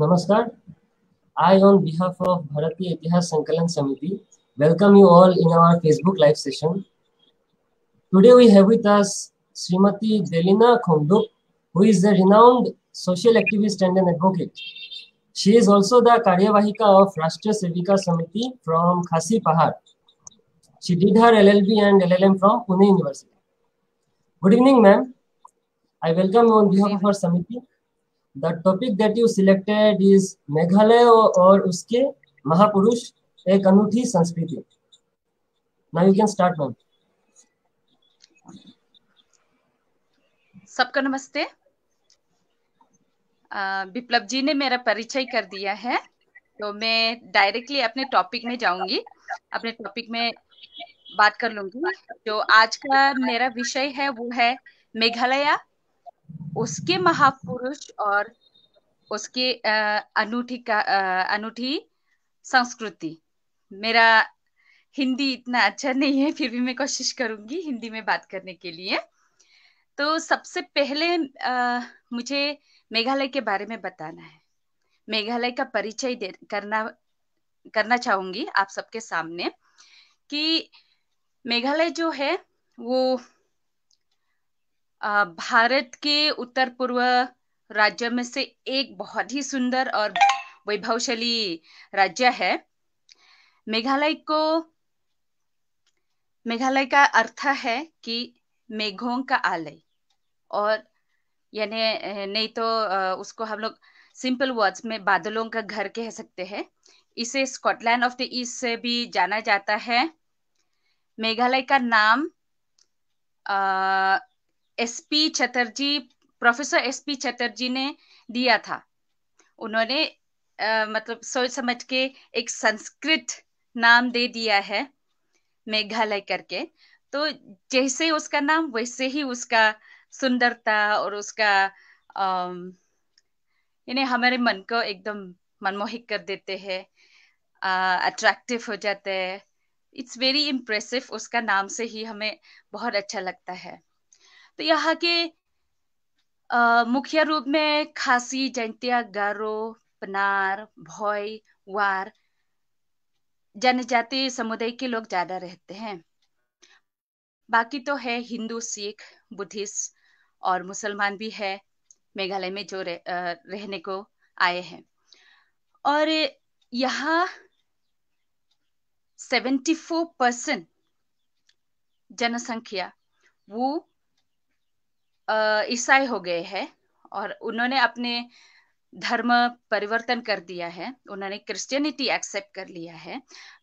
नमस्कार आई on behalf of भारतीय Itihas Sankalan Samiti welcome you all in our Facebook live session today we have with us Shrimati Jelina Khondo who is the renowned social activist and an advocate she is also the कार्यवाहिका of Rashtriya Sevika समिति from खासी पहाड़ she did her llb and llm from pune university good evening ma'am i welcome you on behalf of our committee the topic that you selected is Meghalaya और उसके महापुरुष एक अनूठी संस्कृति now you can start ma'am सबका नमस्ते विप्लव जी ने मेरा परिचय कर दिया है तो मैं डायरेक्टली अपने टॉपिक में जाऊंगी अपने टॉपिक में बात कर लूंगी जो आज का मेरा विषय है वो है मेघालय उसके महापुरुष और उसके अनूठी का अनूठी संस्कृति मेरा हिंदी इतना अच्छा नहीं है फिर भी मैं कोशिश करूंगी हिंदी में बात करने के लिए तो सबसे पहले आ, मुझे मेघालय के बारे में बताना है मेघालय का परिचय करना करना चाहूंगी आप सबके सामने कि मेघालय जो है वो भारत के उत्तर पूर्व राज्य में से एक बहुत ही सुंदर और वैभवशाली राज्य है मेघालय को मेघालय का अर्थ है कि मेघों का आलय और यानी नहीं तो उसको हम लोग सिंपल वर्ड्स में बादलों का घर कह सकते हैं इसे स्कॉटलैंड ऑफ द ईस्ट से भी जाना जाता है मेघालय का नाम SP Chatterjee professor SP Chatterjee ने दिया था उन्होंने आ, मतलब सोच समझ के एक संस्कृत नाम दे दिया है मेघालय करके तो जैसे उसका नाम वैसे ही उसका सुंदरता और उसका यानी हमारे मन को एकदम मनमोहित कर देते हैं अट्रैक्टिव हो जाते हैं इट्स वेरी इम्प्रेसिव उसका नाम से ही हमें बहुत अच्छा लगता है तो यहाँ के मुख्य रूप में खासी जैंतिया गारो पनार भोई वार जनजाति समुदाय के लोग ज्यादा रहते हैं बाकी तो है हिंदू सिख बुद्धिस्ट और मुसलमान भी है मेघालय में जो रह, रहने को आए हैं और यहाँ सेवेंटी फोर परसेंट जनसंख्या वो ईसाई हो गए हैं और उन्होंने अपने धर्म परिवर्तन कर दिया है उन्होंने क्रिश्चियनिटी एक्सेप्ट कर लिया है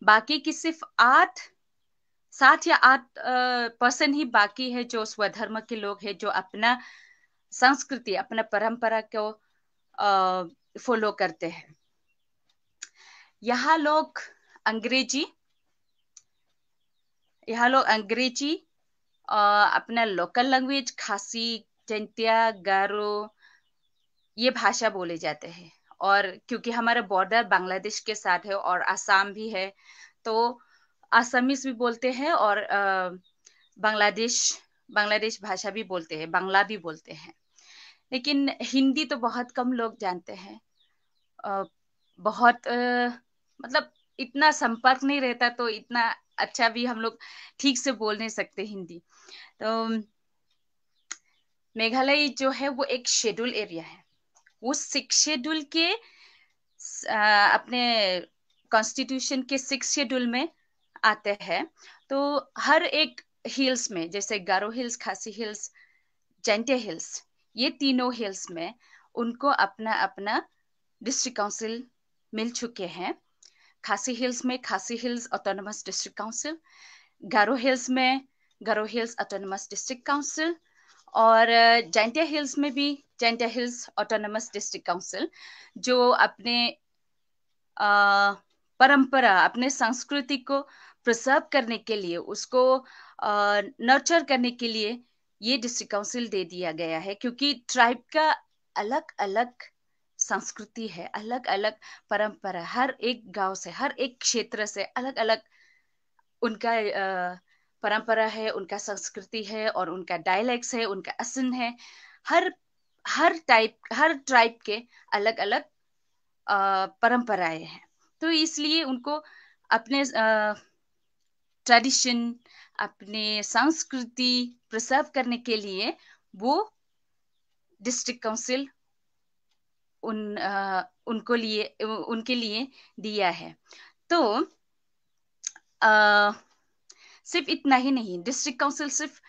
बाकी की सिर्फ आठ सात या आठ परसेंट ही बाकी है जो स्वधर्म के लोग हैं जो अपना संस्कृति अपना परंपरा को फॉलो करते हैं यहाँ लोग अंग्रेजी यहाँ लोग अंग्रेजी अपना लोकल लैंग्वेज खासी चंतिया गारो ये भाषा बोले जाते हैं और क्योंकि हमारा बॉर्डर बांग्लादेश के साथ है और आसाम भी है तो आसामीस भी बोलते हैं और बांग्लादेश बांग्लादेश भाषा भी बोलते हैं बांग्ला भी बोलते हैं लेकिन हिंदी तो बहुत कम लोग जानते हैं बहुत मतलब इतना संपर्क नहीं रहता तो इतना अच्छा भी हम लोग ठीक से बोल नहीं सकते हिंदी तो मेघालय जो है वो एक शेड्यूल एरिया है उस सिक्स शेड्यूल के आ, अपने कॉन्स्टिट्यूशन के सिक्स शेड्यूल में आते हैं तो हर एक हिल्स में जैसे Garo hills Khasi hills Jaintia hills ये तीनों हिल्स में उनको अपना अपना डिस्ट्रिक्ट काउंसिल मिल चुके हैं खासी हिल्स में Khasi hills autonomous district council Garo hills में Garo hills autonomous district council और जैंटिया uh, हिल्स में भी Jaintia hills autonomous district council जो अपने आ, uh, परंपरा अपने संस्कृति को प्रिजर्व करने के लिए उसको नर्चर uh, करने के लिए ये डिस्ट्रिक्ट काउंसिल दे दिया गया है क्योंकि ट्राइब का अलग अलग संस्कृति है अलग अलग परंपरा हर एक गांव से हर एक क्षेत्र से अलग अलग उनका परंपरा है उनका संस्कृति है और उनका डायलैक्ट्स है उनका असन है हर हर टाइप हर ट्राइब के अलग अलग परंपराएं हैं तो इसलिए उनको अपने ट्रेडिशन अपने संस्कृति प्रसर्व करने के लिए वो डिस्ट्रिक्ट काउंसिल उन आ, उनको लिए उनके लिए दिया है तो आ, सिर्फ इतना ही नहीं डिस्ट्रिक्ट काउंसिल सिर्फ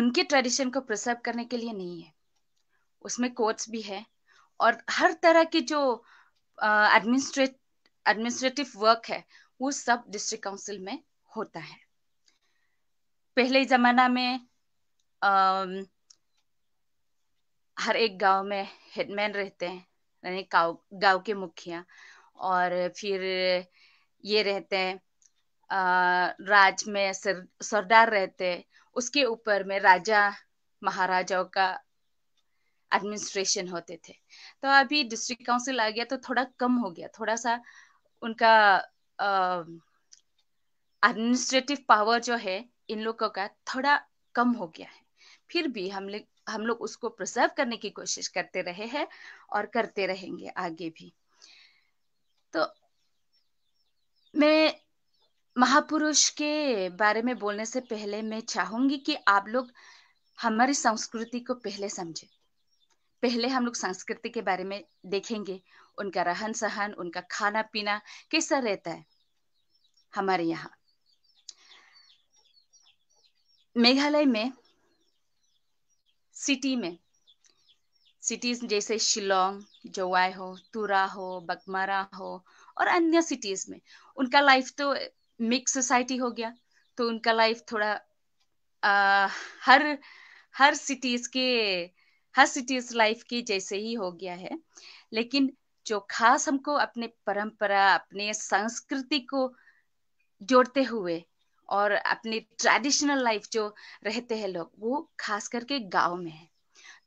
उनके ट्रेडिशन को प्रिजर्व करने के लिए नहीं है उसमें कोर्ट्स भी है और हर तरह की जो एडमिनिस्ट्रेट एडमिनिस्ट्रेटिव वर्क है वो सब डिस्ट्रिक्ट काउंसिल में होता है पहले जमाना में हर एक गांव में हेडमैन रहते हैं यानी गांव के मुखिया और फिर ये रहते हैं राज में सरदार रहते हैं उसके ऊपर में राजा महाराजाओं का एडमिनिस्ट्रेशन होते थे तो अभी डिस्ट्रिक्ट काउंसिल आ गया तो थोड़ा कम हो गया थोड़ा सा उनका एडमिनिस्ट्रेटिव पावर जो है इन लोगों का थोड़ा कम हो गया है फिर भी हम लोग हम लोग उसको प्रिजर्व करने की कोशिश करते रहे हैं और करते रहेंगे आगे भी तो मैं महापुरुष के बारे में बोलने से पहले मैं चाहूंगी कि आप लोग हमारी संस्कृति को पहले समझे पहले हम लोग संस्कृति के बारे में देखेंगे उनका रहन सहन उनका खाना पीना कैसा रहता है हमारे यहाँ मेघालय में सिटी में सिटीज़ जैसे शिलोंग जोवाई हो तुरा हो बकमारा हो और अन्य सिटीज़ में उनका लाइफ तो मिक्स सोसाइटी हो गया तो उनका लाइफ थोड़ा आ, हर हर सिटीज़ के हर सिटीज़ लाइफ के जैसे ही हो गया है लेकिन जो खास हमको अपने परंपरा अपने संस्कृति को जोड़ते हुए और अपनी ट्रेडिशनल लाइफ जो रहते हैं लोग वो खास करके गांव में है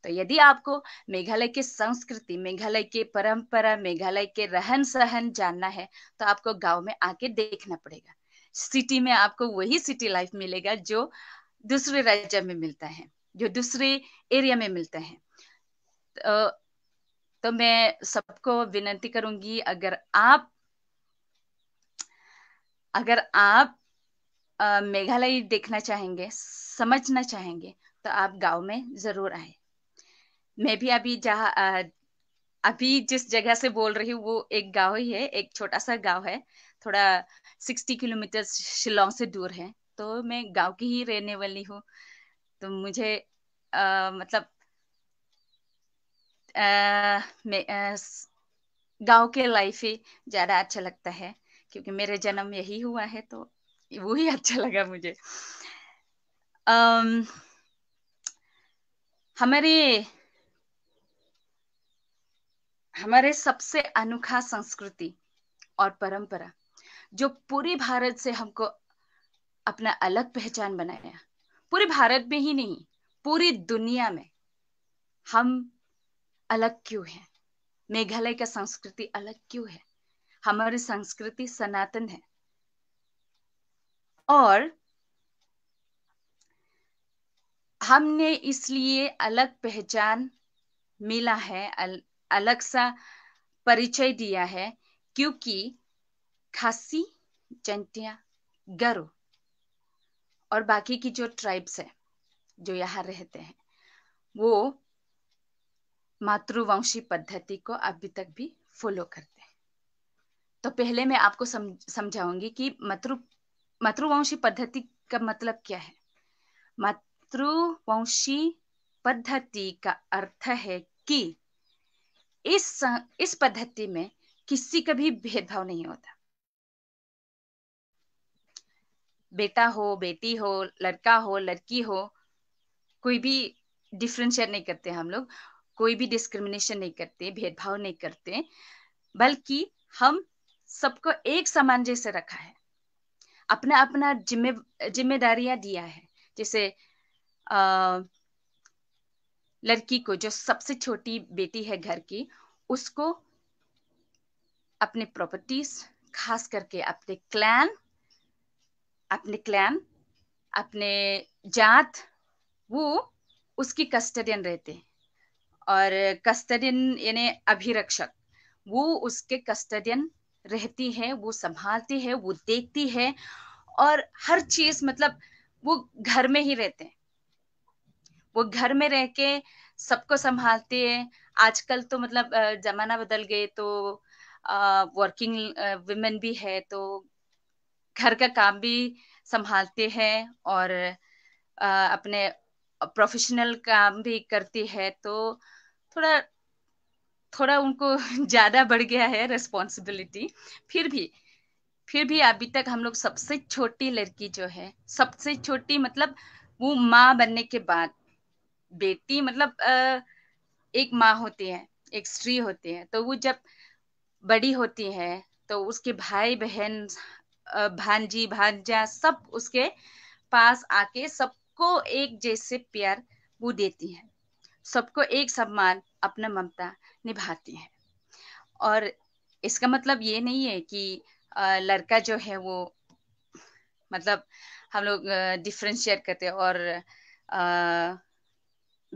तो यदि आपको मेघालय की संस्कृति मेघालय की परंपरा मेघालय के रहन सहन जानना है तो आपको गांव में आके देखना पड़ेगा सिटी में आपको वही सिटी लाइफ मिलेगा जो दूसरे राज्य में मिलता है जो दूसरे एरिया में मिलता है तो, तो मैं सबको विनती करूंगी अगर आप अगर आप मेघालय देखना चाहेंगे समझना चाहेंगे तो आप गांव में जरूर आए मैं भी अभी जहाँ अभी जिस जगह से बोल रही हूँ वो एक गांव ही है एक छोटा सा गांव है थोड़ा सिक्सटी किलोमीटर शिलोंग से दूर है तो मैं गांव की ही रहने वाली हूँ तो मुझे आ, मतलब गांव के लाइफ ही ज्यादा अच्छा लगता है क्योंकि मेरा जन्म यही हुआ है तो वो ही अच्छा लगा मुझे हमारे हमारे सबसे अनोखा संस्कृति और परंपरा जो पूरे भारत से हमको अपना अलग पहचान बनाया पूरे भारत में ही नहीं पूरी दुनिया में हम अलग क्यों हैं मेघालय का संस्कृति अलग क्यों है हमारी संस्कृति सनातन है और हमने इसलिए अलग पहचान मिला है अल, अलग सा परिचय दिया है क्योंकि खासी जंतिया गरु और बाकी की जो ट्राइब्स है जो यहाँ रहते हैं वो मातृवंशी पद्धति को अभी तक भी फॉलो करते हैं तो पहले मैं आपको समझाऊंगी कि मातृ मातृवंशी पद्धति का मतलब क्या है मातृवंशी पद्धति का अर्थ है कि इस इस पद्धति में किसी का भी भेदभाव नहीं होता बेटा हो बेटी हो लड़का हो लड़की हो कोई भी डिफ्रेंशिएट नहीं करते हम लोग कोई भी डिस्क्रिमिनेशन नहीं करते भेदभाव नहीं करते बल्कि हम सबको एक समान जैसे रखा है अपना अपना जिम्मे जिम्मेदारियां दिया है जैसे लड़की को जो सबसे छोटी बेटी है घर की उसको अपने प्रॉपर्टीज खास करके अपने क्लैन अपने क्लैन अपने जात वो उसकी कस्टडियन रहते हैं और कस्टडियन यानी अभिरक्षक वो उसके कस्टडियन रहती है वो संभालती है वो देखती है और हर चीज मतलब वो घर में ही रहते हैं वो घर में रह के सबको संभालती है आजकल तो मतलब जमाना बदल गए तो वर्किंग वुमेन भी है तो घर का काम भी संभालते हैं और अपने प्रोफेशनल काम भी करती है तो थोड़ा थोड़ा उनको ज़्यादा बढ़ गया है रिस्पॉन्सिबिलिटी फिर भी फिर भी अभी तक हम लोग सबसे छोटी लड़की जो है सबसे छोटी मतलब वो माँ बनने के बाद बेटी मतलब एक माँ होती है एक स्त्री होती है तो वो जब बड़ी होती है तो उसके भाई बहन भांजी भांजा सब उसके पास आके सबको एक जैसे प्यार वो देती है सबको एक सम्मान अपना ममता निभाती है और इसका मतलब ये नहीं है कि लड़का जो है वो मतलब हम लोग डिफ्रेंशिएट करते और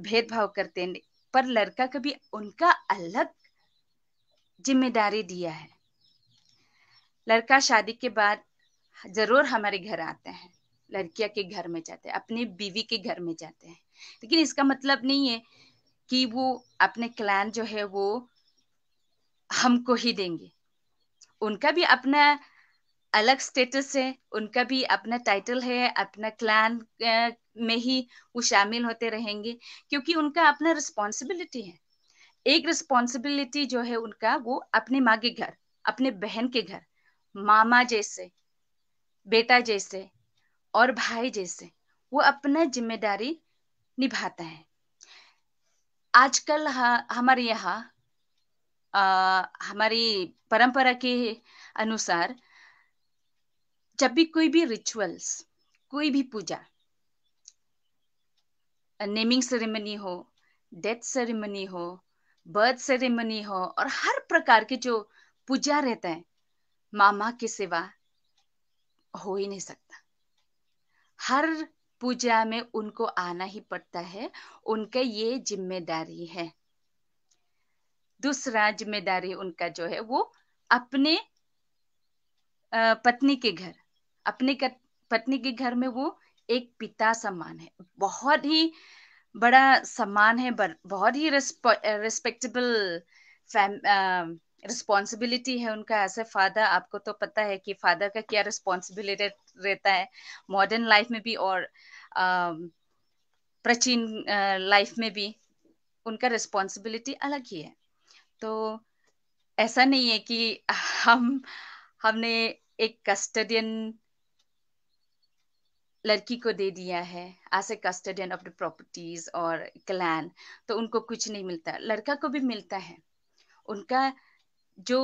भेदभाव करते हैं पर लड़का कभी उनका अलग जिम्मेदारी दिया है लड़का शादी के बाद जरूर हमारे घर आते हैं लड़किया के घर में जाते हैं अपने बीवी के घर में जाते हैं लेकिन इसका मतलब नहीं है कि वो अपने क्लैन जो है वो हमको ही देंगे उनका भी अपना अलग स्टेटस है उनका भी अपना टाइटल है अपना क्लैन में ही वो शामिल होते रहेंगे क्योंकि उनका अपना रिस्पॉन्सिबिलिटी है एक रिस्पॉन्सिबिलिटी जो है उनका वो अपने माँ के घर अपने बहन के घर मामा जैसे बेटा जैसे और भाई जैसे वो अपना जिम्मेदारी निभाता है आजकल हमारे यहाँ हमारी परंपरा के अनुसार जब भी कोई भी रिचुअल्स कोई भी पूजा नेमिंग सेरेमनी हो डेथ सेरेमनी हो बर्थ सेरेमनी हो और हर प्रकार के जो पूजा रहता है मामा के सेवा हो ही नहीं सकता हर पूजा में उनको आना ही पड़ता है उनका ये जिम्मेदारी है दूसरा जिम्मेदारी उनका जो है वो अपने पत्नी के घर अपने पत्नी के घर में वो एक पिता सम्मान है बहुत ही बड़ा सम्मान है बहुत ही रिस्पेक्टेबल रिस्पॉन्सिबिलिटी है उनका ऐसे फादर आपको तो पता है कि फादर का क्या रिस्पॉन्सिबिलिटी रहता है मॉडर्न लाइफ में भी और um, प्राचीन लाइफ uh, में भी उनका रिस्पॉन्सिबिलिटी अलग ही है तो ऐसा नहीं है कि हम हमने एक कस्टडियन लड़की को दे दिया है ऐसे कस्टडियन ऑफ द प्रॉपर्टीज और क्लैन तो उनको कुछ नहीं मिलता लड़का को भी मिलता है उनका जो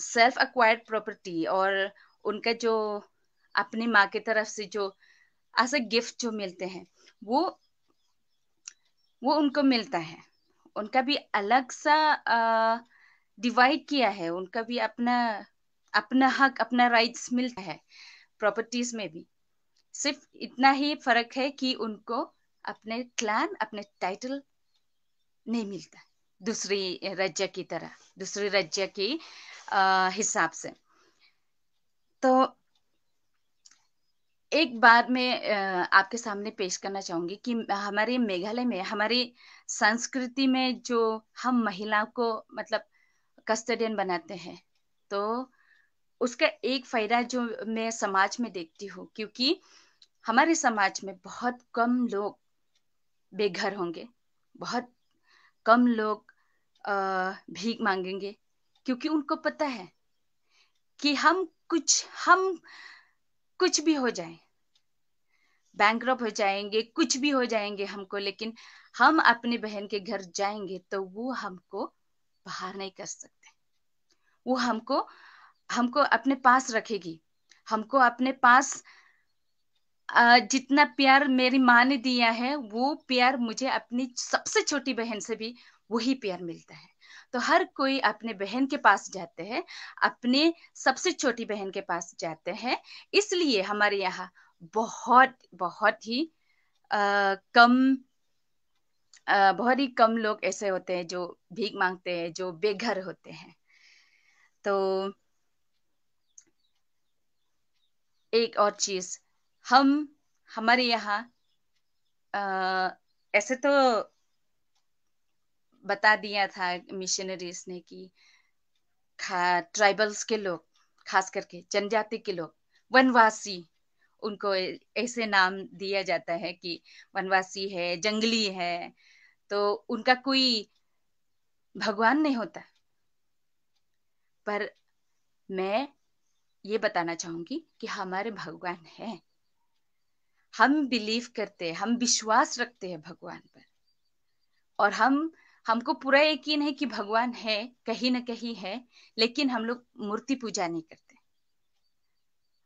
सेल्फ अक्वायर्ड प्रॉपर्टी और उनका जो अपनी माँ की तरफ से जो ऐसे गिफ्ट जो मिलते हैं वो वो उनको मिलता है उनका भी अलग सा डिवाइड किया है उनका भी अपना अपना हक अपना राइट्स मिलता है प्रॉपर्टीज में भी सिर्फ इतना ही फर्क है कि उनको अपने क्लान अपने टाइटल नहीं मिलता दूसरी राज्य की तरह दूसरी राज्य की हिसाब से तो एक बार मैं आपके सामने पेश करना चाहूंगी कि हमारे मेघालय में हमारी संस्कृति में जो हम महिलाओं को मतलब कस्टडियन बनाते हैं तो उसका एक फायदा जो मैं समाज में देखती हूँ क्योंकि हमारे समाज में बहुत कम लोग बेघर होंगे बहुत कम लोग भीख मांगेंगे क्योंकि उनको पता है कि हम कुछ हम कुछ भी हो जाए बैंक हो जाएंगे कुछ भी हो जाएंगे हमको लेकिन हम अपने बहन के घर जाएंगे तो वो हमको बाहर नहीं कर सकते वो हमको हमको अपने पास रखेगी हमको अपने पास जितना प्यार मेरी माँ ने दिया है वो प्यार मुझे अपनी सबसे छोटी बहन से भी वही प्यार मिलता है तो हर कोई अपने बहन के पास जाते हैं अपने सबसे छोटी बहन के पास जाते हैं इसलिए हमारे यहाँ बहुत बहुत ही आ, कम आ, बहुत ही कम लोग ऐसे होते हैं जो भीख मांगते हैं जो बेघर होते हैं तो एक और चीज हम हमारे यहाँ ऐसे तो बता दिया था मिशनरीज ने कि ट्राइबल्स के लोग खास करके जनजाति के लोग वनवासी उनको ऐसे नाम दिया जाता है कि वनवासी है जंगली है तो उनका कोई भगवान नहीं होता पर मैं ये बताना चाहूंगी कि हमारे भगवान है हम बिलीव करते हैं हम विश्वास रखते हैं भगवान पर और हम हमको पूरा यकीन है कि भगवान है कहीं ना कहीं है लेकिन हम लोग मूर्ति पूजा नहीं करते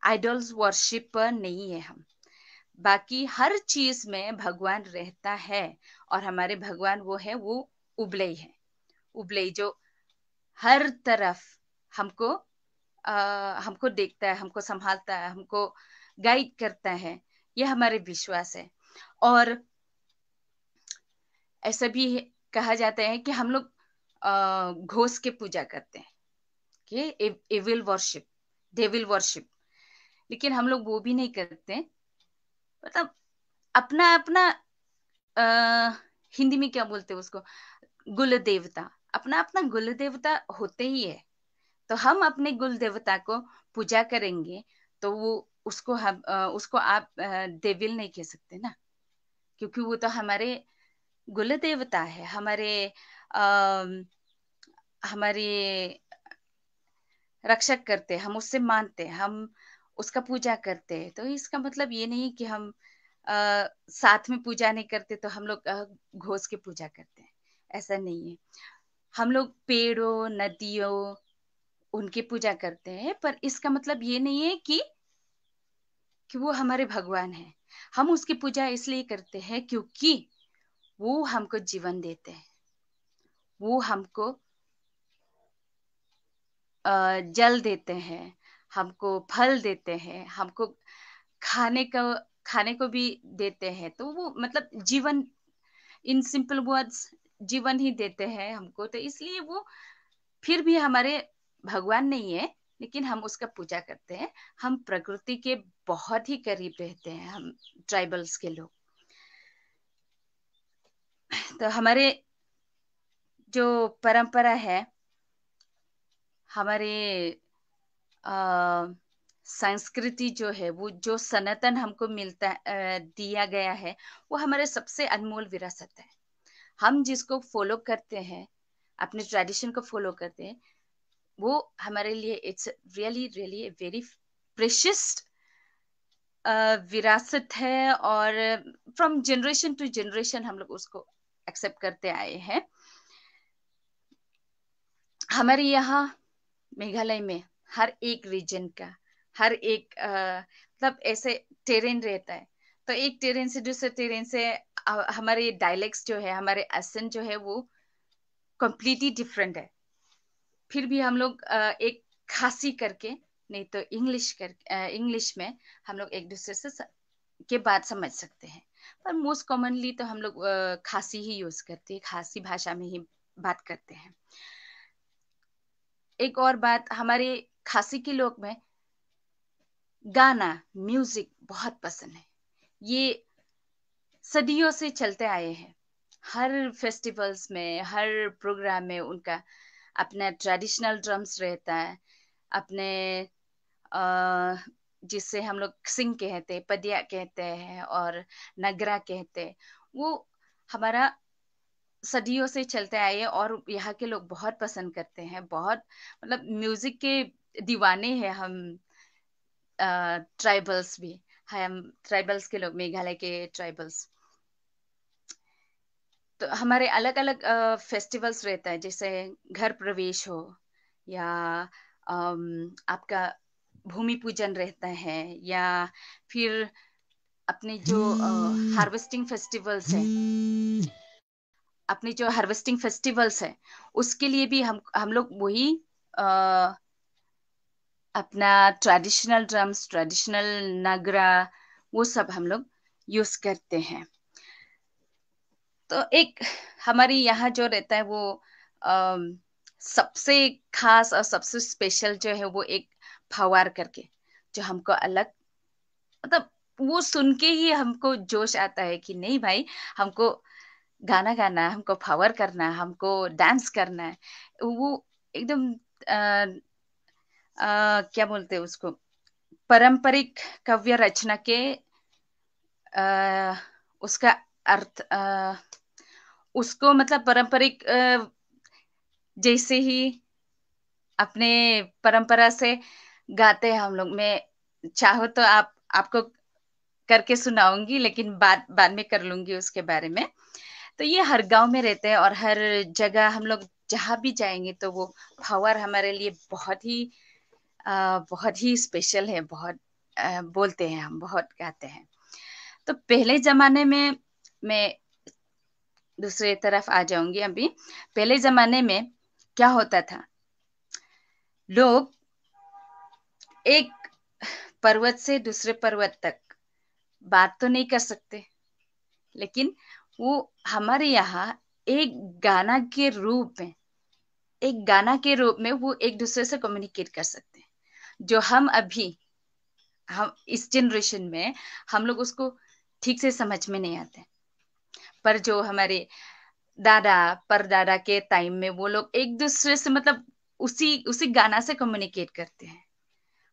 आइडल्स पर नहीं है हम बाकी हर चीज में भगवान रहता है और हमारे भगवान वो है वो उबले है उबलई जो हर तरफ हमको आ, हमको देखता है हमको संभालता है हमको गाइड करता है ये हमारे विश्वास है और ऐसा भी कहा जाता है कि हम लोग घोष के पूजा करते हैं कि एविल वर्शिप देविल वर्शिप लेकिन हम लोग वो भी नहीं करते मतलब अपना अपना आ, हिंदी में क्या बोलते हैं उसको गुल देवता अपना अपना गुल देवता होते ही है तो हम अपने गुल देवता को पूजा करेंगे तो वो उसको हम उसको आप देविल नहीं कह सकते ना क्योंकि वो तो हमारे गुल देवता है हमारे अः हमारे रक्षक करते हम उससे मानते हम उसका पूजा करते हैं तो इसका मतलब ये नहीं कि हम आ, साथ में पूजा नहीं करते तो हम लोग घोष के पूजा करते हैं ऐसा नहीं है हम लोग पेड़ों नदियों उनकी पूजा करते हैं पर इसका मतलब ये नहीं है कि कि वो हमारे भगवान हैं हम उसकी पूजा इसलिए करते हैं क्योंकि वो हमको जीवन देते हैं वो हमको जल देते हैं हमको फल देते हैं हमको खाने का खाने को भी देते हैं तो वो मतलब जीवन इन सिंपल वर्ड्स जीवन ही देते हैं हमको तो इसलिए वो फिर भी हमारे भगवान नहीं है लेकिन हम उसका पूजा करते हैं हम प्रकृति के बहुत ही करीब रहते हैं हम ट्राइबल्स के लोग तो हमारे जो परंपरा है हमारे संस्कृति जो है वो जो सनातन हमको मिलता दिया गया है वो हमारे सबसे अनमोल विरासत है हम जिसको फॉलो करते हैं अपने ट्रेडिशन को फॉलो करते हैं वो हमारे लिए it's really really a very precious विरासत है और फ्रॉम जनरेशन टू जनरेशन हम लोग उसको एक्सेप्ट करते आए हैं हमारे यहाँ मेघालय में हर एक रीजन का हर एक मतलब ऐसे टेरेन रहता है तो एक टेरेन से दूसरे टेरेन से हमारे डायलेक्ट्स जो है हमारे असन जो है वो कम्प्लीटली डिफरेंट है फिर भी हम लोग एक खासी करके नहीं तो इंग्लिश कर इंग्लिश में हम लोग एक दूसरे से के बात समझ सकते हैं और मोस्ट कॉमनली तो हम लोग खासी ही यूज करते हैं खासी भाषा में ही बात करते हैं एक और बात हमारे खासी के लोग में गाना म्यूजिक बहुत पसंद है ये सदियों से चलते आए हैं हर फेस्टिवल्स में हर प्रोग्राम में उनका अपना ट्रेडिशनल ड्रम्स रहता है अपने जिससे हम लोग सिंह कहते हैं पदिया कहते हैं और नगरा कहते हैं वो हमारा सदियों से चलते आए और यहाँ के लोग बहुत पसंद करते हैं बहुत मतलब म्यूजिक के दीवाने हैं हम ट्राइबल्स भी हाँ, हम ट्राइबल्स के लोग मेघालय के ट्राइबल्स तो हमारे अलग अलग फेस्टिवल्स रहता है जैसे घर प्रवेश हो या आपका भूमि पूजन रहता है या फिर अपने जो हार्वेस्टिंग फेस्टिवल्स है अपने जो हार्वेस्टिंग फेस्टिवल्स है उसके लिए भी हम हम लोग वही अपना ट्रेडिशनल ड्रम्स ट्रेडिशनल नगरा वो सब हम लोग यूज करते हैं तो एक हमारी यहाँ जो रहता है वो आ, सबसे खास और सबसे स्पेशल जो है वो एक फवार करके जो हमको अलग मतलब वो सुन के ही हमको जोश आता है कि नहीं भाई हमको गाना गाना है हमको फवर करना है हमको डांस करना है वो एकदम क्या बोलते हैं उसको पारंपरिक काव्य रचना के आ, उसका अर्थ आ, उसको मतलब पारंपरिक जैसे ही अपने परंपरा से गाते हैं हम लोग मैं चाहो तो आप आपको करके सुनाऊंगी लेकिन बाद बाद में कर लूंगी उसके बारे में तो ये हर गांव में रहते हैं और हर जगह हम लोग जहाँ भी जाएंगे तो वो फावर हमारे लिए बहुत ही आ, बहुत ही स्पेशल है बहुत आ, बोलते हैं हम बहुत गाते हैं तो पहले जमाने में मैं दूसरे तरफ आ जाऊंगी अभी पहले जमाने में क्या होता था लोग एक पर्वत से दूसरे पर्वत तक बात तो नहीं कर सकते लेकिन वो हमारे यहाँ एक गाना के रूप में एक गाना के रूप में वो एक दूसरे से कम्युनिकेट कर सकते हैं जो हम अभी हम इस जनरेशन में हम लोग उसको ठीक से समझ में नहीं आते पर जो हमारे दादा पर दादा के टाइम में वो लोग एक दूसरे से मतलब उसी उसी गाना से कम्युनिकेट करते हैं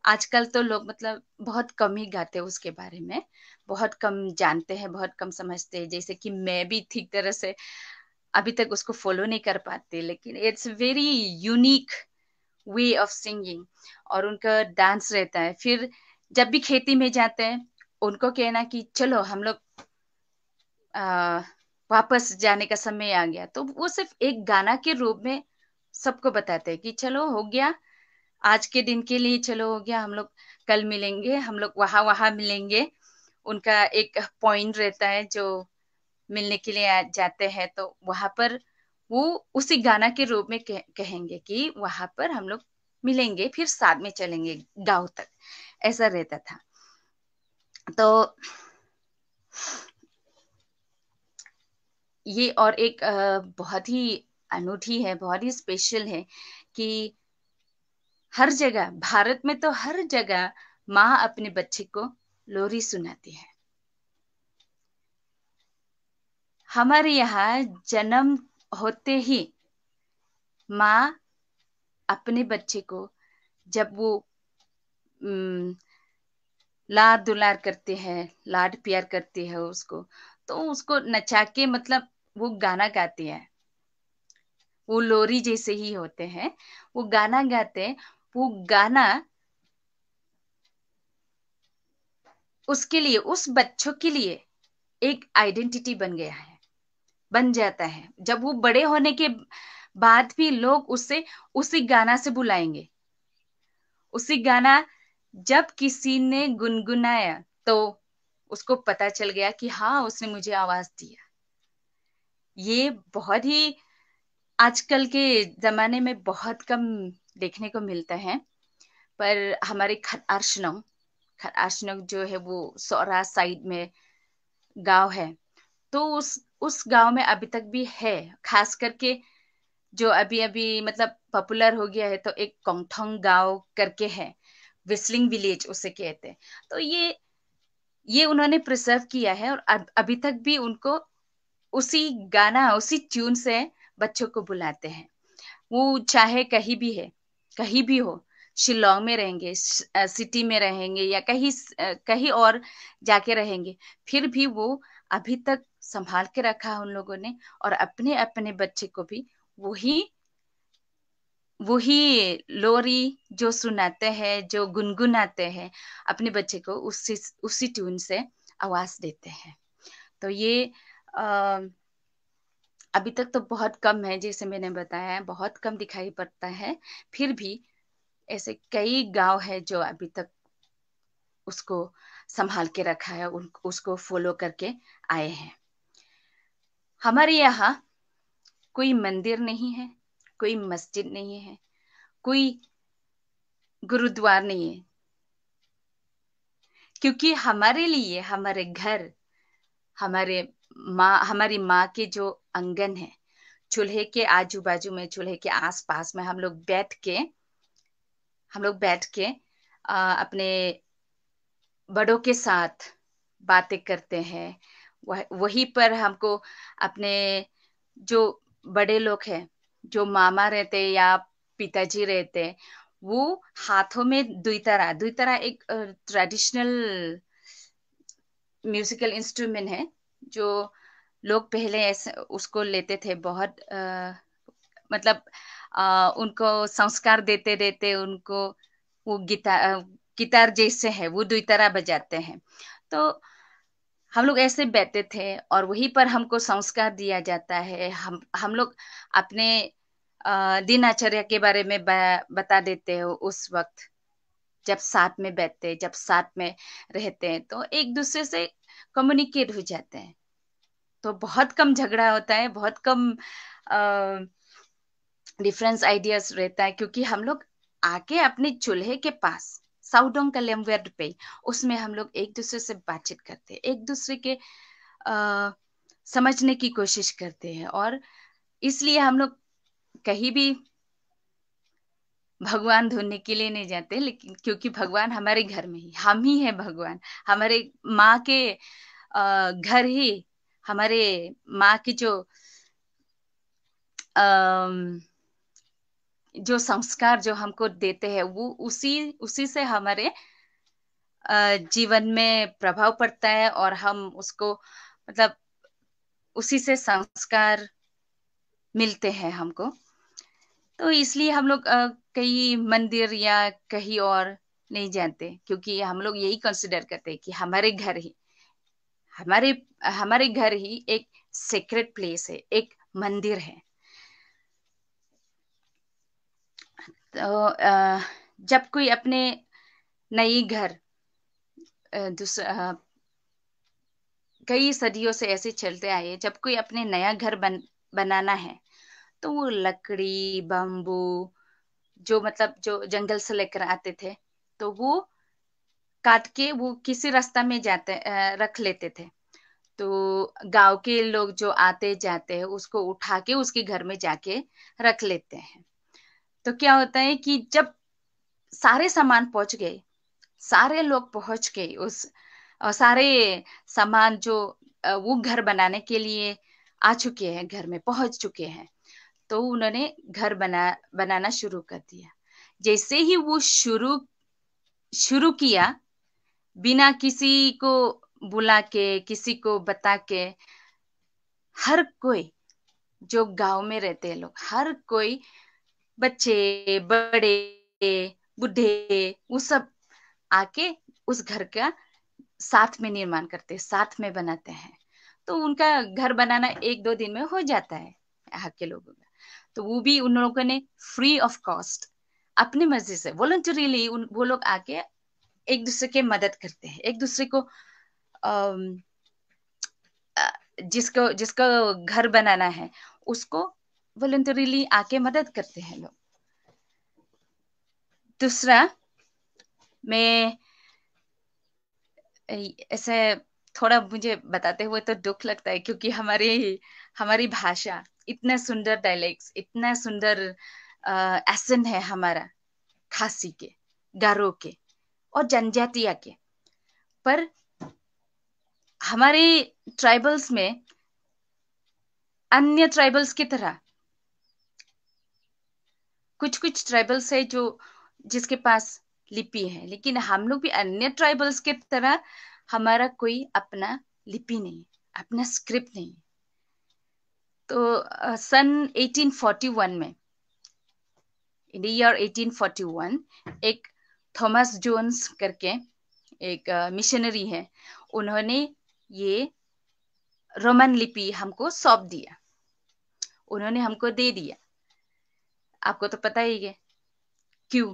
आजकल तो लोग मतलब बहुत कम ही गाते हैं उसके बारे में बहुत कम जानते हैं बहुत कम समझते हैं जैसे कि मैं भी ठीक तरह से अभी तक उसको फॉलो नहीं कर पाती लेकिन it's very unique way of singing और उनका डांस रहता है फिर जब भी खेती में जाते हैं उनको कहना कि चलो हम लोग वापस जाने का समय आ गया तो वो सिर्फ एक गाना के रूप में सबको बताते हैं कि चलो हो गया आज के दिन के लिए चलो हो गया हम लोग कल मिलेंगे हम लोग वहां वहां मिलेंगे उनका एक पॉइंट रहता है जो मिलने के लिए जाते हैं तो वहां पर वो उसी गाना के रूप में कह, कहेंगे कि वहां पर हम लोग मिलेंगे फिर साथ में चलेंगे गांव तक ऐसा रहता था तो ये और एक बहुत ही अनूठी है बहुत ही स्पेशल है कि हर जगह भारत में तो हर जगह माँ अपने बच्चे को लोरी सुनाती है हमारे यहाँ जन्म होते ही माँ अपने बच्चे को जब वो लार दुलार करते हैं लाड प्यार करते हैं उसको तो उसको नचा के मतलब वो गाना गाती है वो लोरी जैसे ही होते हैं वो गाना गाते हैं गाना उसके लिए उस बच्चों के लिए एक आइडेंटिटी बन गया है बन जाता है जब वो बड़े होने के बाद भी लोग उसे उसी गाना से बुलाएंगे उसी गाना जब किसी ने गुनगुनाया तो उसको पता चल गया कि हाँ उसने मुझे आवाज दिया ये बहुत ही आजकल के जमाने में बहुत कम देखने को मिलता है पर हमारे खटारशनोंग आर्शन जो है वो सौरा साइड में गांव है तो उस उस गांव में अभी तक भी है खास करके जो अभी अभी मतलब पॉपुलर हो गया है तो एक कोंगथोंग गांव करके है विस्लिंग विलेज उसे कहते हैं तो ये ये उन्होंने प्रिजर्व किया है और अभी तक भी उनको उसी गाना उसी ट्यून से बच्चों को बुलाते हैं वो चाहे कहीं भी है कहीं भी हो शिलोंग में रहेंगे सिटी में रहेंगे या कहीं कहीं और जाके रहेंगे फिर भी वो अभी तक संभाल के रखा उन लोगों ने और अपने अपने बच्चे को भी वही वही लोरी जो सुनाते हैं जो गुनगुनाते हैं अपने बच्चे को उसी उसी ट्यून से आवाज देते हैं तो ये आ, अभी तक तो बहुत कम है जैसे मैंने बताया है बहुत कम दिखाई पड़ता है फिर भी ऐसे कई गांव है जो अभी तक उसको संभाल के रखा है उन उसको फॉलो करके आए हैं हमारे यहाँ कोई मंदिर नहीं है कोई मस्जिद नहीं है कोई गुरुद्वार नहीं है क्योंकि हमारे लिए हमारे घर हमारे माँ हमारी माँ के जो अंगन है चूल्हे के आजू बाजू में चूल्हे के आस पास में हम लोग बैठ के हम लोग बैठ के आ, अपने बड़ों के साथ बातें करते हैं वह, वही पर हमको अपने जो बड़े लोग हैं जो मामा रहते या पिताजी रहते वो हाथों में दुई तरह दुई तरह एक ट्रेडिशनल म्यूजिकल इंस्ट्रूमेंट है जो लोग पहले ऐसे उसको लेते थे बहुत आ, मतलब आ, उनको संस्कार देते देते उनको वो गिता गिटार जैसे है वो दुई तरह बजाते हैं तो हम लोग ऐसे बैठते थे और वहीं पर हमको संस्कार दिया जाता है हम हम लोग अपने आचार्य के बारे में बता देते हो उस वक्त जब साथ में बैठते जब साथ में रहते हैं तो एक दूसरे से कम्युनिकेट हो जाते हैं तो बहुत कम झगड़ा होता है बहुत कम डिफरेंस आइडियाज रहता है क्योंकि हम लोग आके अपने चूल्हे के पास साउडोंग का लेमवेड पे उसमें हम लोग एक दूसरे से बातचीत करते हैं एक दूसरे के आ, समझने की कोशिश करते हैं और इसलिए हम लोग कहीं भी भगवान धोने के लिए नहीं जाते लेकिन क्योंकि भगवान हमारे घर में ही हम ही है भगवान हमारे माँ के घर ही हमारे माँ की जो जो संस्कार जो हमको देते हैं वो उसी उसी से हमारे जीवन में प्रभाव पड़ता है और हम उसको मतलब उसी से संस्कार मिलते हैं हमको तो इसलिए हम लोग कई मंदिर या कहीं और नहीं जानते क्योंकि हम लोग यही कंसिडर करते हैं कि हमारे घर ही हमारे हमारे घर ही एक सेक्रेट प्लेस है एक मंदिर है तो जब कोई अपने नई घर दूसरा कई सदियों से ऐसे चलते आए जब कोई अपने नया घर बन बनाना है तो वो लकड़ी बम्बू जो मतलब जो जंगल से लेकर आते थे तो वो काट के वो किसी रास्ता में जाते रख लेते थे तो गांव के लोग जो आते जाते हैं उसको उठा के उसके घर में जाके रख लेते हैं तो क्या होता है कि जब सारे सामान पहुंच गए सारे लोग पहुंच गए उस और सारे सामान जो वो घर बनाने के लिए आ चुके हैं घर में पहुंच चुके हैं तो उन्होंने घर बना बनाना शुरू कर दिया जैसे ही वो शुरू शुरू किया बिना किसी को बुला के किसी को बता के हर कोई जो गांव में रहते हैं लोग हर कोई बच्चे बड़े बुढ़े वो सब आके उस घर का साथ में निर्माण करते साथ में बनाते हैं तो उनका घर बनाना एक दो दिन में हो जाता है यहाँ के लोगों में तो वो भी उन लोगों ने फ्री ऑफ कॉस्ट अपनी मर्जी से वॉलंटरीली वो लोग आके एक दूसरे के मदद करते हैं एक दूसरे को जिसको जिसको घर बनाना है उसको वॉलंटरीली आके मदद करते हैं लोग दूसरा मैं ऐसे थोड़ा मुझे बताते हुए तो दुख लगता है क्योंकि हमारी हमारी भाषा इतने सुंदर डायलेक्ट्स इतना सुंदर एसन है हमारा खासी के गारो के और जनजातिया के पर हमारे ट्राइबल्स में अन्य ट्राइबल्स की तरह कुछ कुछ ट्राइबल्स है जो जिसके पास लिपि है लेकिन हम लोग भी अन्य ट्राइबल्स की तरह हमारा कोई अपना लिपि नहीं अपना स्क्रिप्ट नहीं तो सन uh, 1841 में इन द ईयर 1841 एक थॉमस जोन्स करके एक मिशनरी uh, है उन्होंने ये रोमन लिपि हमको सौंप दिया उन्होंने हमको दे दिया आपको तो पता ही है क्यों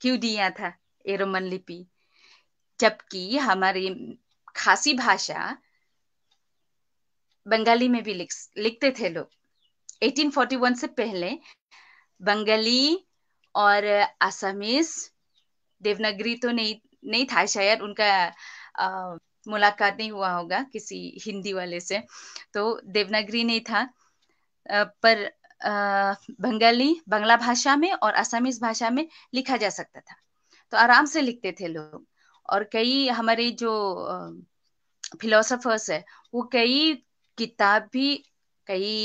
क्यों दिया था ये रोमन लिपि जबकि हमारी खासी भाषा बंगाली में भी लिख लिखते थे लोग 1841 से पहले बंगाली और आसामीस देवनागरी तो नहीं नहीं था शायद उनका मुलाकात नहीं हुआ होगा किसी हिंदी वाले से तो देवनागरी नहीं था आ, पर आ, बंगाली बंगला भाषा में और आसामीस भाषा में लिखा जा सकता था तो आराम से लिखते थे लोग और कई हमारे जो फिलोसफर्स है वो कई किताब भी कई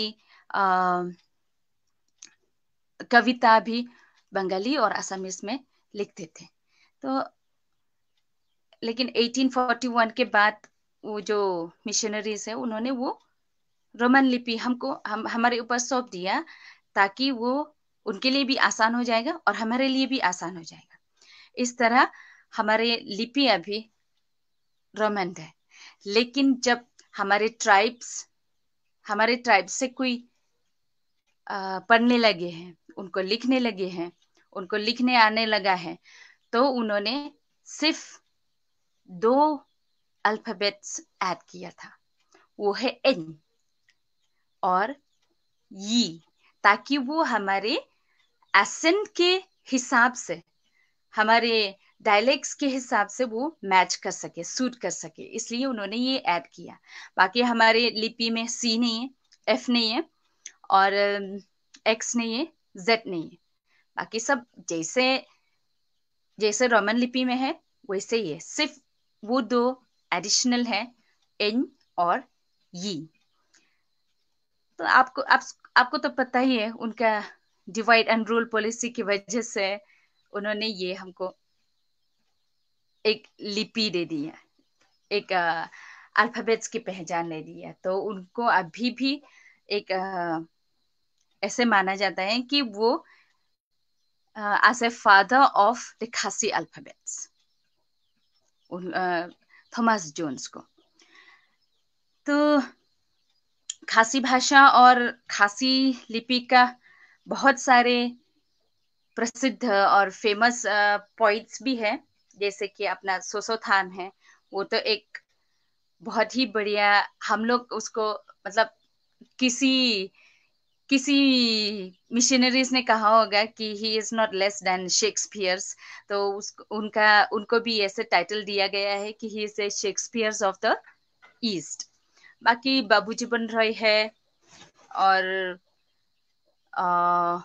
कविता भी बंगाली और असमीस में लिखते थे तो लेकिन 1841 के बाद वो जो मिशनरीज है उन्होंने वो रोमन लिपि हमको हम हमारे ऊपर सौंप दिया ताकि वो उनके लिए भी आसान हो जाएगा और हमारे लिए भी आसान हो जाएगा इस तरह हमारे लिपि अभी रोमन है लेकिन जब हमारे ट्राइब्स हमारे ट्राइब से कोई पढ़ने लगे हैं उनको लिखने लगे हैं उनको लिखने आने लगा है तो उन्होंने सिर्फ दो अल्फाबेट्स ऐड किया था वो है एन और यी ताकि वो हमारे एसेंट के हिसाब से हमारे डायलेक्ट्स के हिसाब से वो मैच कर सके सूट कर सके इसलिए उन्होंने ये ऐड किया बाकी हमारे लिपि में सी नहीं है एफ नहीं है और एक्स um, नहीं है जेड नहीं है बाकी सब जैसे जैसे रोमन लिपि में है वैसे ही है सिर्फ वो दो एडिशनल है एन और ई तो आपको आप, आपको तो पता ही है उनका डिवाइड एंड रूल पॉलिसी की वजह से उन्होंने ये हमको एक लिपि दे दी है एक अल्फ़ाबेट्स की पहचान दे दी है तो उनको अभी भी एक ऐसे माना जाता है कि वो as a father of the Khasi alphabets Thomas Jones को तो खासी भाषा और खासी लिपि का बहुत सारे प्रसिद्ध और फेमस पोइट्स भी है जैसे कि अपना सोसोथान है वो तो एक बहुत ही बढ़िया हम लोग उसको मतलब किसी किसी मिशनरीज ने कहा होगा कि he is not less than Shakespeare's तो उस उनका उनको भी ऐसे टाइटल दिया गया है कि he is a Shakespeare's of the east बाकी बाबू जीवन रॉय है और आ,